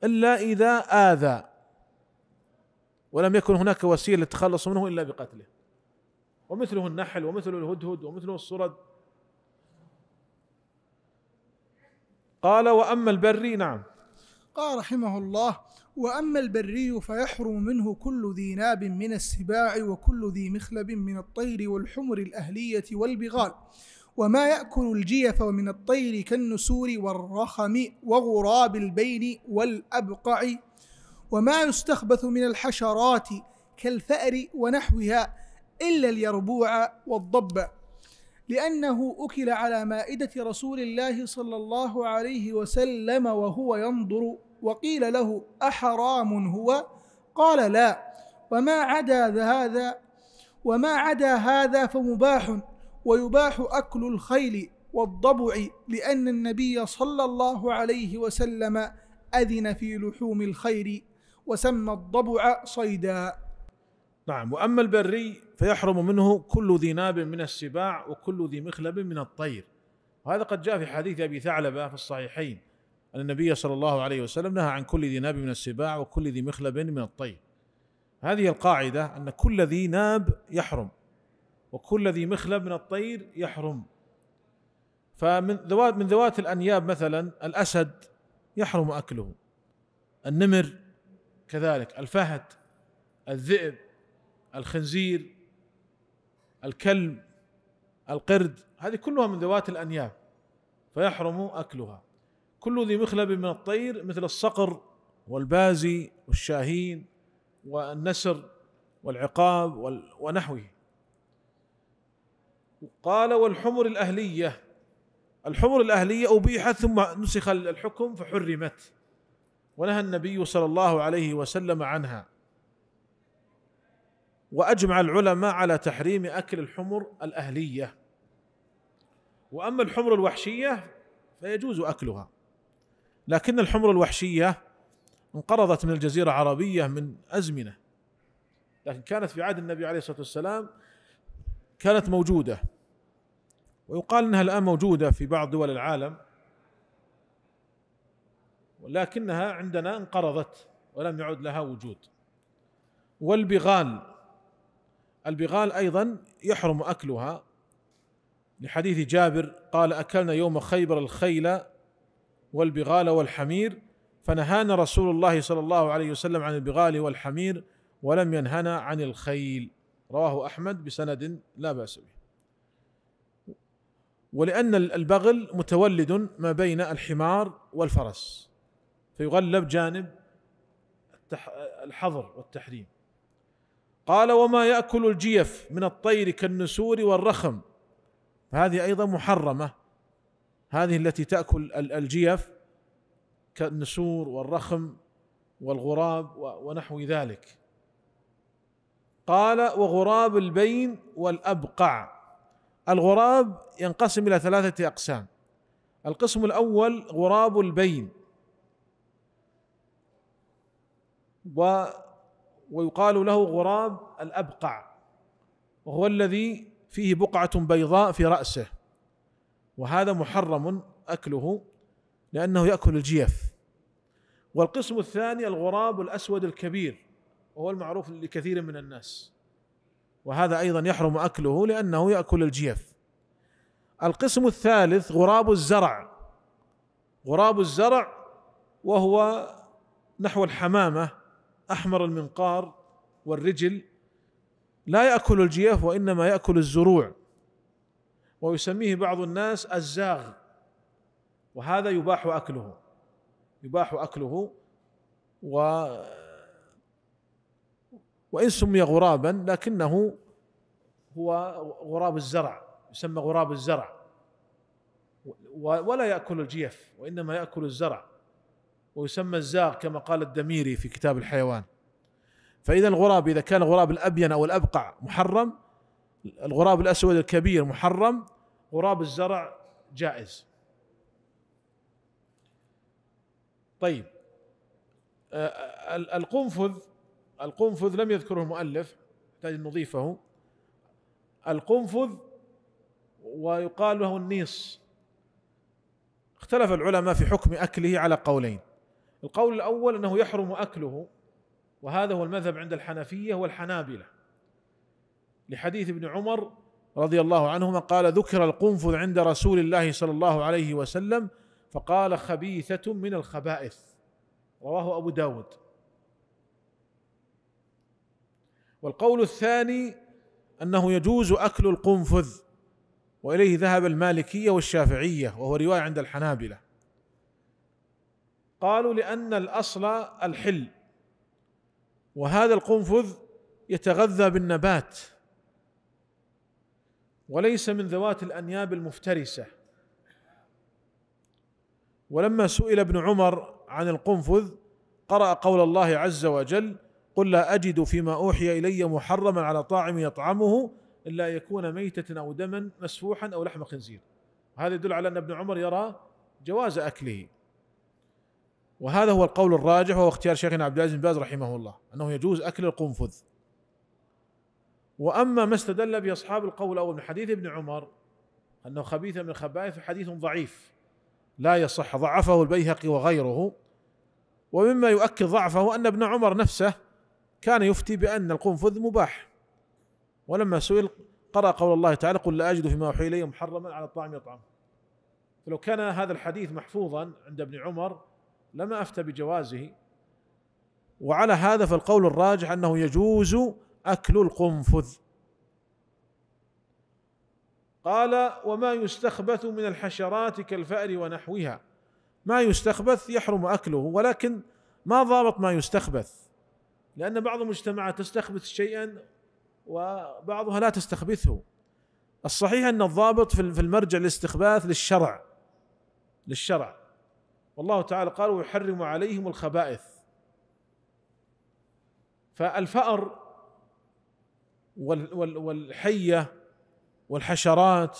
الا اذا اذى ولم يكن هناك وسيله للتخلص منه الا بقتله ومثله النحل ومثله الهدهد ومثله الصرد قال واما البري نعم قال رحمه الله واما البري فيحرم منه كل ذي ناب من السباع وكل ذي مخلب من الطير والحمر الاهليه والبغال وما يأكل الجيف ومن الطير كالنسور والرخم وغراب البين والأبقع وما يستخبث من الحشرات كالفأر ونحوها إلا اليربوع والضب لأنه أكل على مائدة رسول الله صلى الله عليه وسلم وهو ينظر وقيل له أحرام هو قال لا وما عدا هذا وما عدا هذا فمباح ويباح أكل الخيل والضبع لأن النبي صلى الله عليه وسلم أذن في لحوم الخير وسمى الضبع صيدا نعم وأما البري فيحرم منه كل ذي ناب من السباع وكل ذي مخلب من الطير وهذا قد جاء في حديث أبي ثعلبة في الصحيحين أن النبي صلى الله عليه وسلم نهى عن كل ذي ناب من السباع وكل ذي مخلب من الطير هذه القاعدة أن كل ذي ناب يحرم وكل ذي مخلب من الطير يحرم فمن ذوات من ذوات الأنياب مثلا الأسد يحرم أكله النمر كذلك الفهد الذئب الخنزير الكلب القرد هذه كلها من ذوات الأنياب فيحرم أكلها كل ذي مخلب من الطير مثل الصقر والبازي والشاهين والنسر والعقاب ونحوه قال والحمر الأهلية الحمر الأهلية أبيحت ثم نسخ الحكم فحرمت ونهى النبي صلى الله عليه وسلم عنها واجمع العلماء على تحريم اكل الحمر الاهليه واما الحمر الوحشيه فيجوز اكلها لكن الحمر الوحشيه انقرضت من الجزيره العربيه من ازمنه لكن كانت في عهد النبي عليه الصلاه والسلام كانت موجوده ويقال انها الان موجوده في بعض دول العالم ولكنها عندنا انقرضت ولم يعد لها وجود والبغال البغال ايضا يحرم اكلها لحديث جابر قال اكلنا يوم خيبر الخيل والبغال والحمير فنهانا رسول الله صلى الله عليه وسلم عن البغال والحمير ولم ينهنا عن الخيل رواه أحمد بسند لا بأس به ولأن البغل متولد ما بين الحمار والفرس فيغلب جانب الحظر والتحريم قال وما يأكل الجيف من الطير كالنسور والرخم هذه أيضا محرمة هذه التي تأكل الجيف كالنسور والرخم والغراب ونحو ذلك قال وغراب البين والابقع الغراب ينقسم الى ثلاثه اقسام القسم الاول غراب البين و ويقال له غراب الابقع وهو الذي فيه بقعه بيضاء في راسه وهذا محرم اكله لانه ياكل الجيف والقسم الثاني الغراب الاسود الكبير وهو المعروف لكثير من الناس وهذا ايضا يحرم اكله لانه ياكل الجيف القسم الثالث غراب الزرع غراب الزرع وهو نحو الحمامه احمر المنقار والرجل لا ياكل الجيف وانما ياكل الزروع ويسميه بعض الناس الزاغ وهذا يباح اكله يباح اكله و وإن سمي غرابا لكنه هو غراب الزرع يسمى غراب الزرع ولا يأكل الجيف وإنما يأكل الزرع ويسمى الزاغ كما قال الدميري في كتاب الحيوان فإذا الغراب إذا كان الغراب الأبين أو الأبقع محرم الغراب الأسود الكبير محرم غراب الزرع جائز طيب آه، آه، القنفذ القنفذ لم يذكره المؤلف يحتاج أن نضيفه القنفذ ويقال له النيص اختلف العلماء في حكم أكله على قولين القول الأول أنه يحرم أكله وهذا هو المذهب عند الحنفية والحنابلة لحديث ابن عمر رضي الله عنهما قال ذكر القنفذ عند رسول الله صلى الله عليه وسلم فقال خبيثة من الخبائث رواه أبو داود والقول الثاني انه يجوز اكل القنفذ واليه ذهب المالكيه والشافعيه وهو روايه عند الحنابله قالوا لان الاصل الحل وهذا القنفذ يتغذى بالنبات وليس من ذوات الانياب المفترسه ولما سئل ابن عمر عن القنفذ قرأ قول الله عز وجل قل لا أجد فيما أوحي إلي محرما على طاعم يطعمه إلا يكون ميتة أو دما مسفوحا أو لحم خنزير هذا يدل على أن ابن عمر يرى جواز أكله وهذا هو القول الراجح وهو اختيار شيخنا عبد العزيز بن باز رحمه الله أنه يجوز أكل القنفذ وأما ما استدل به أصحاب القول الأول من حديث ابن عمر أنه خبيث من الخبائث حديث ضعيف لا يصح ضعفه البيهقي وغيره ومما يؤكد ضعفه أن ابن عمر نفسه كان يفتي بأن القنفذ مباح ولما سئل قرأ قول الله تعالى قل لا أجد فيما أوحي إلي محرما على الطعام يطعم فلو كان هذا الحديث محفوظا عند ابن عمر لما أفتى بجوازه وعلى هذا فالقول الراجح أنه يجوز أكل القنفذ قال وما يستخبث من الحشرات كالفأر ونحوها ما يستخبث يحرم أكله ولكن ما ضابط ما يستخبث لأن بعض المجتمعات تستخبث شيئا وبعضها لا تستخبثه الصحيح أن الضابط في المرجع الاستخباث للشرع للشرع والله تعالى قال ويحرم عليهم الخبائث فالفأر والحية والحشرات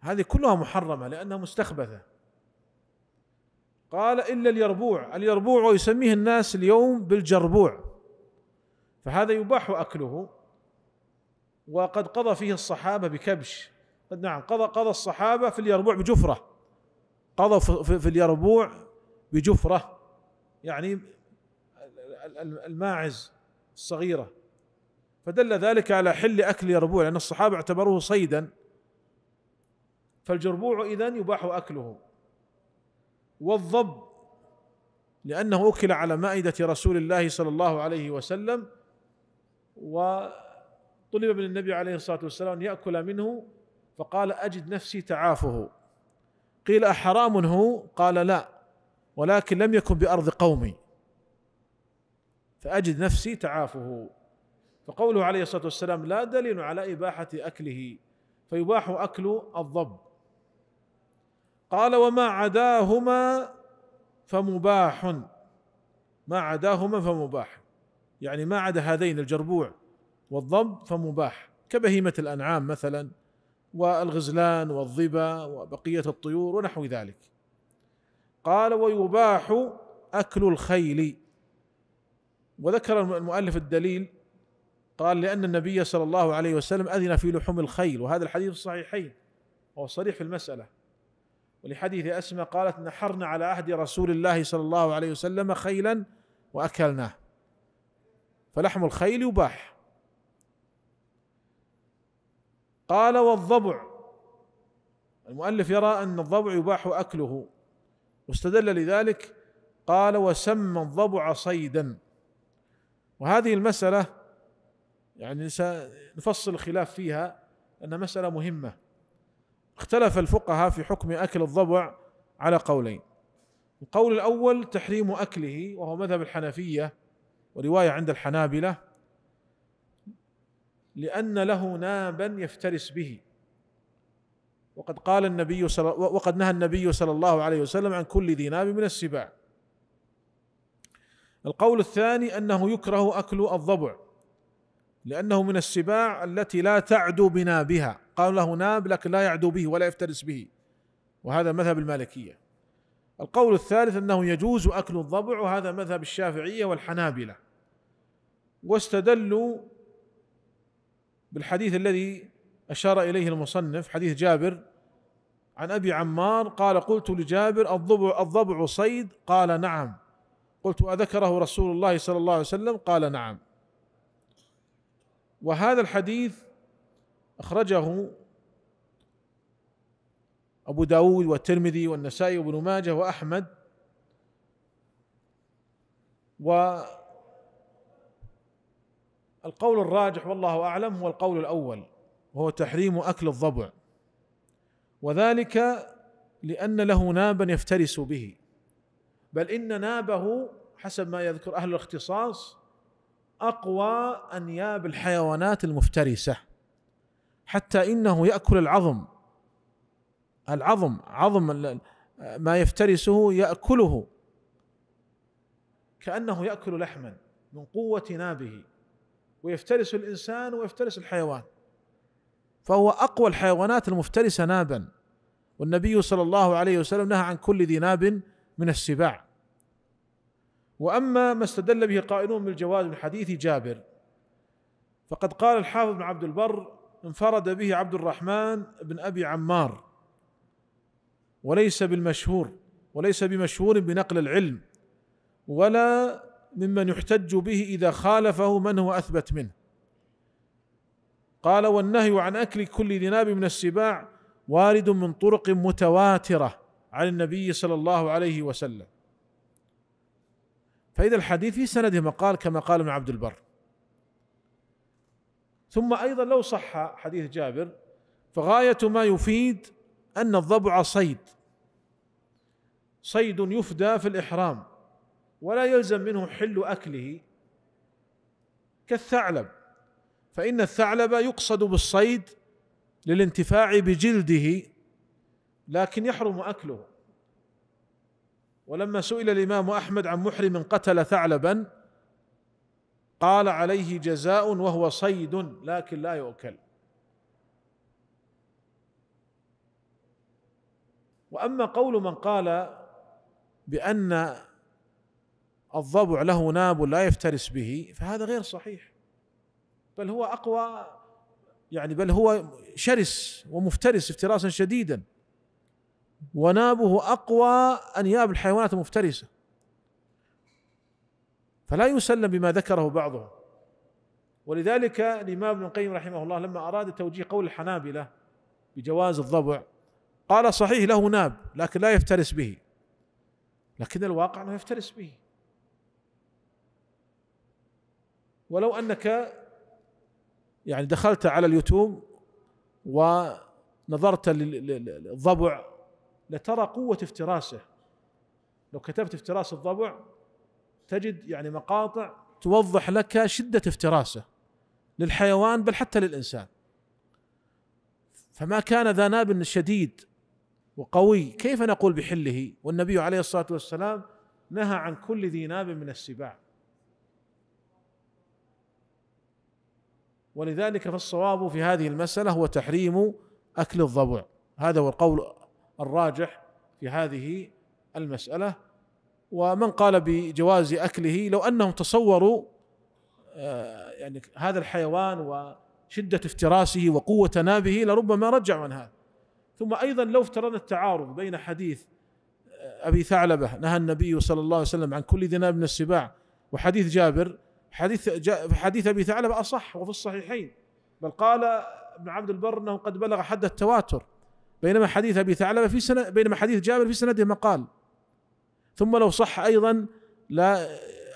هذه كلها محرمة لأنها مستخبثة قال إلا اليربوع اليربوع يسميه الناس اليوم بالجربوع فهذا يباح أكله وقد قضى فيه الصحابة بكبش نعم قضى قضى الصحابة في اليربوع بجفرة قضى في, في اليربوع بجفرة يعني الماعز الصغيرة فدل ذلك على حل أكل اليربوع لأن الصحابة اعتبروه صيدا فالجربوع إذن يباح أكله والضب لأنه أكل على مائدة رسول الله صلى الله عليه وسلم وطلب من النبي عليه الصلاة والسلام أن يأكل منه فقال أجد نفسي تعافه قيل أحرام هو قال لا ولكن لم يكن بأرض قومي فأجد نفسي تعافه فقوله عليه الصلاة والسلام لا دليل على إباحة أكله فيباح أكل الضب قال وما عداهما فمباح ما عداهما فمباح يعني ما عدا هذين الجربوع والضب فمباح كبهيمة الأنعام مثلا والغزلان والظبا وبقية الطيور ونحو ذلك قال ويباح أكل الخيل وذكر المؤلف الدليل قال لأن النبي صلى الله عليه وسلم أذن في لحوم الخيل وهذا الحديث الصحيحين هو صريح في المسألة ولحديث أسمى قالت نحرنا على عهد رسول الله صلى الله عليه وسلم خيلا وأكلناه فلحم الخيل يباح قال والضبع المؤلف يرى أن الضبع يباح أكله واستدل لذلك قال وسمى الضبع صيدا وهذه المسألة يعني سنفصل الخلاف فيها أنها مسألة مهمة اختلف الفقهاء في حكم اكل الضبع على قولين القول الاول تحريم اكله وهو مذهب الحنفيه وروايه عند الحنابله لان له نابا يفترس به وقد قال النبي صلى وقد نهى النبي صلى الله عليه وسلم عن كل ذي ناب من السباع القول الثاني انه يكره اكل الضبع لأنه من السباع التي لا تعدو بنابها قال له ناب لكن لا يعدو به ولا يفترس به وهذا مذهب المالكية القول الثالث أنه يجوز أكل الضبع وهذا مذهب الشافعية والحنابلة واستدلوا بالحديث الذي أشار إليه المصنف حديث جابر عن أبي عمار قال قلت لجابر الضبع, الضبع صيد قال نعم قلت أذكره رسول الله صلى الله عليه وسلم قال نعم وهذا الحديث أخرجه أبو داود والترمذي والنسائي وابن ماجه وأحمد والقول الراجح والله أعلم هو القول الأول وهو تحريم أكل الضبع وذلك لأن له نابا يفترس به بل إن نابه حسب ما يذكر أهل الاختصاص اقوى انياب الحيوانات المفترسه حتى انه ياكل العظم العظم عظم ما يفترسه ياكله كانه ياكل لحما من قوه نابه ويفترس الانسان ويفترس الحيوان فهو اقوى الحيوانات المفترسه نابا والنبي صلى الله عليه وسلم نهى عن كل ذي ناب من السباع واما ما استدل به القائلون بالجواز من حديث جابر فقد قال الحافظ بن عبد البر انفرد به عبد الرحمن بن ابي عمار وليس بالمشهور وليس بمشهور بنقل العلم ولا ممن يحتج به اذا خالفه من هو اثبت منه قال والنهي عن اكل كل ذناب من السباع وارد من طرق متواتره عن النبي صلى الله عليه وسلم فإذا الحديث في سنده مقال كما قال ابن عبد البر ثم أيضا لو صح حديث جابر فغاية ما يفيد أن الضبع صيد صيد يفدى في الإحرام ولا يلزم منه حل أكله كالثعلب فإن الثعلب يقصد بالصيد للانتفاع بجلده لكن يحرم أكله ولما سئل الامام احمد عن محرم قتل ثعلبا قال عليه جزاء وهو صيد لكن لا يؤكل واما قول من قال بان الضبع له ناب لا يفترس به فهذا غير صحيح بل هو اقوى يعني بل هو شرس ومفترس افتراسا شديدا ونابه اقوى انياب الحيوانات المفترسه فلا يسلم بما ذكره بعضهم ولذلك الامام ابن القيم رحمه الله لما اراد توجيه قول الحنابله بجواز الضبع قال صحيح له ناب لكن لا يفترس به لكن الواقع انه يفترس به ولو انك يعني دخلت على اليوتيوب ونظرت للضبع لترى قوة افتراسه لو كتبت افتراس الضبع تجد يعني مقاطع توضح لك شدة افتراسه للحيوان بل حتى للإنسان فما كان ذا ناب شديد وقوي كيف نقول بحله والنبي عليه الصلاة والسلام نهى عن كل ذي ناب من السباع ولذلك فالصواب في هذه المسألة هو تحريم أكل الضبع هذا هو القول الراجح في هذه المسألة ومن قال بجواز أكله لو أنهم تصوروا آه، يعني هذا الحيوان وشدة افتراسه وقوة نابه لربما رجعوا عن هذا ثم أيضا لو افترضنا التعارض بين حديث آه، أبي ثعلبة نهى النبي صلى الله عليه وسلم عن كل ذناب من السباع وحديث جابر حديث جا حديث أبي ثعلبة أصح وفي الصحيحين بل قال ابن عبد البر أنه قد بلغ حد التواتر بينما حديث ابي ثعلبه في سنة بينما حديث جابر في سنده مقال ثم لو صح ايضا لا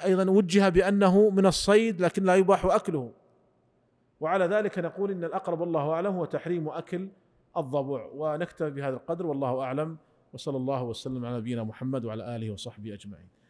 ايضا وجه بانه من الصيد لكن لا يباح اكله وعلى ذلك نقول ان الاقرب والله اعلم هو تحريم اكل الضبع ونكتفي بهذا القدر والله اعلم وصلى الله وسلم على نبينا محمد وعلى اله وصحبه اجمعين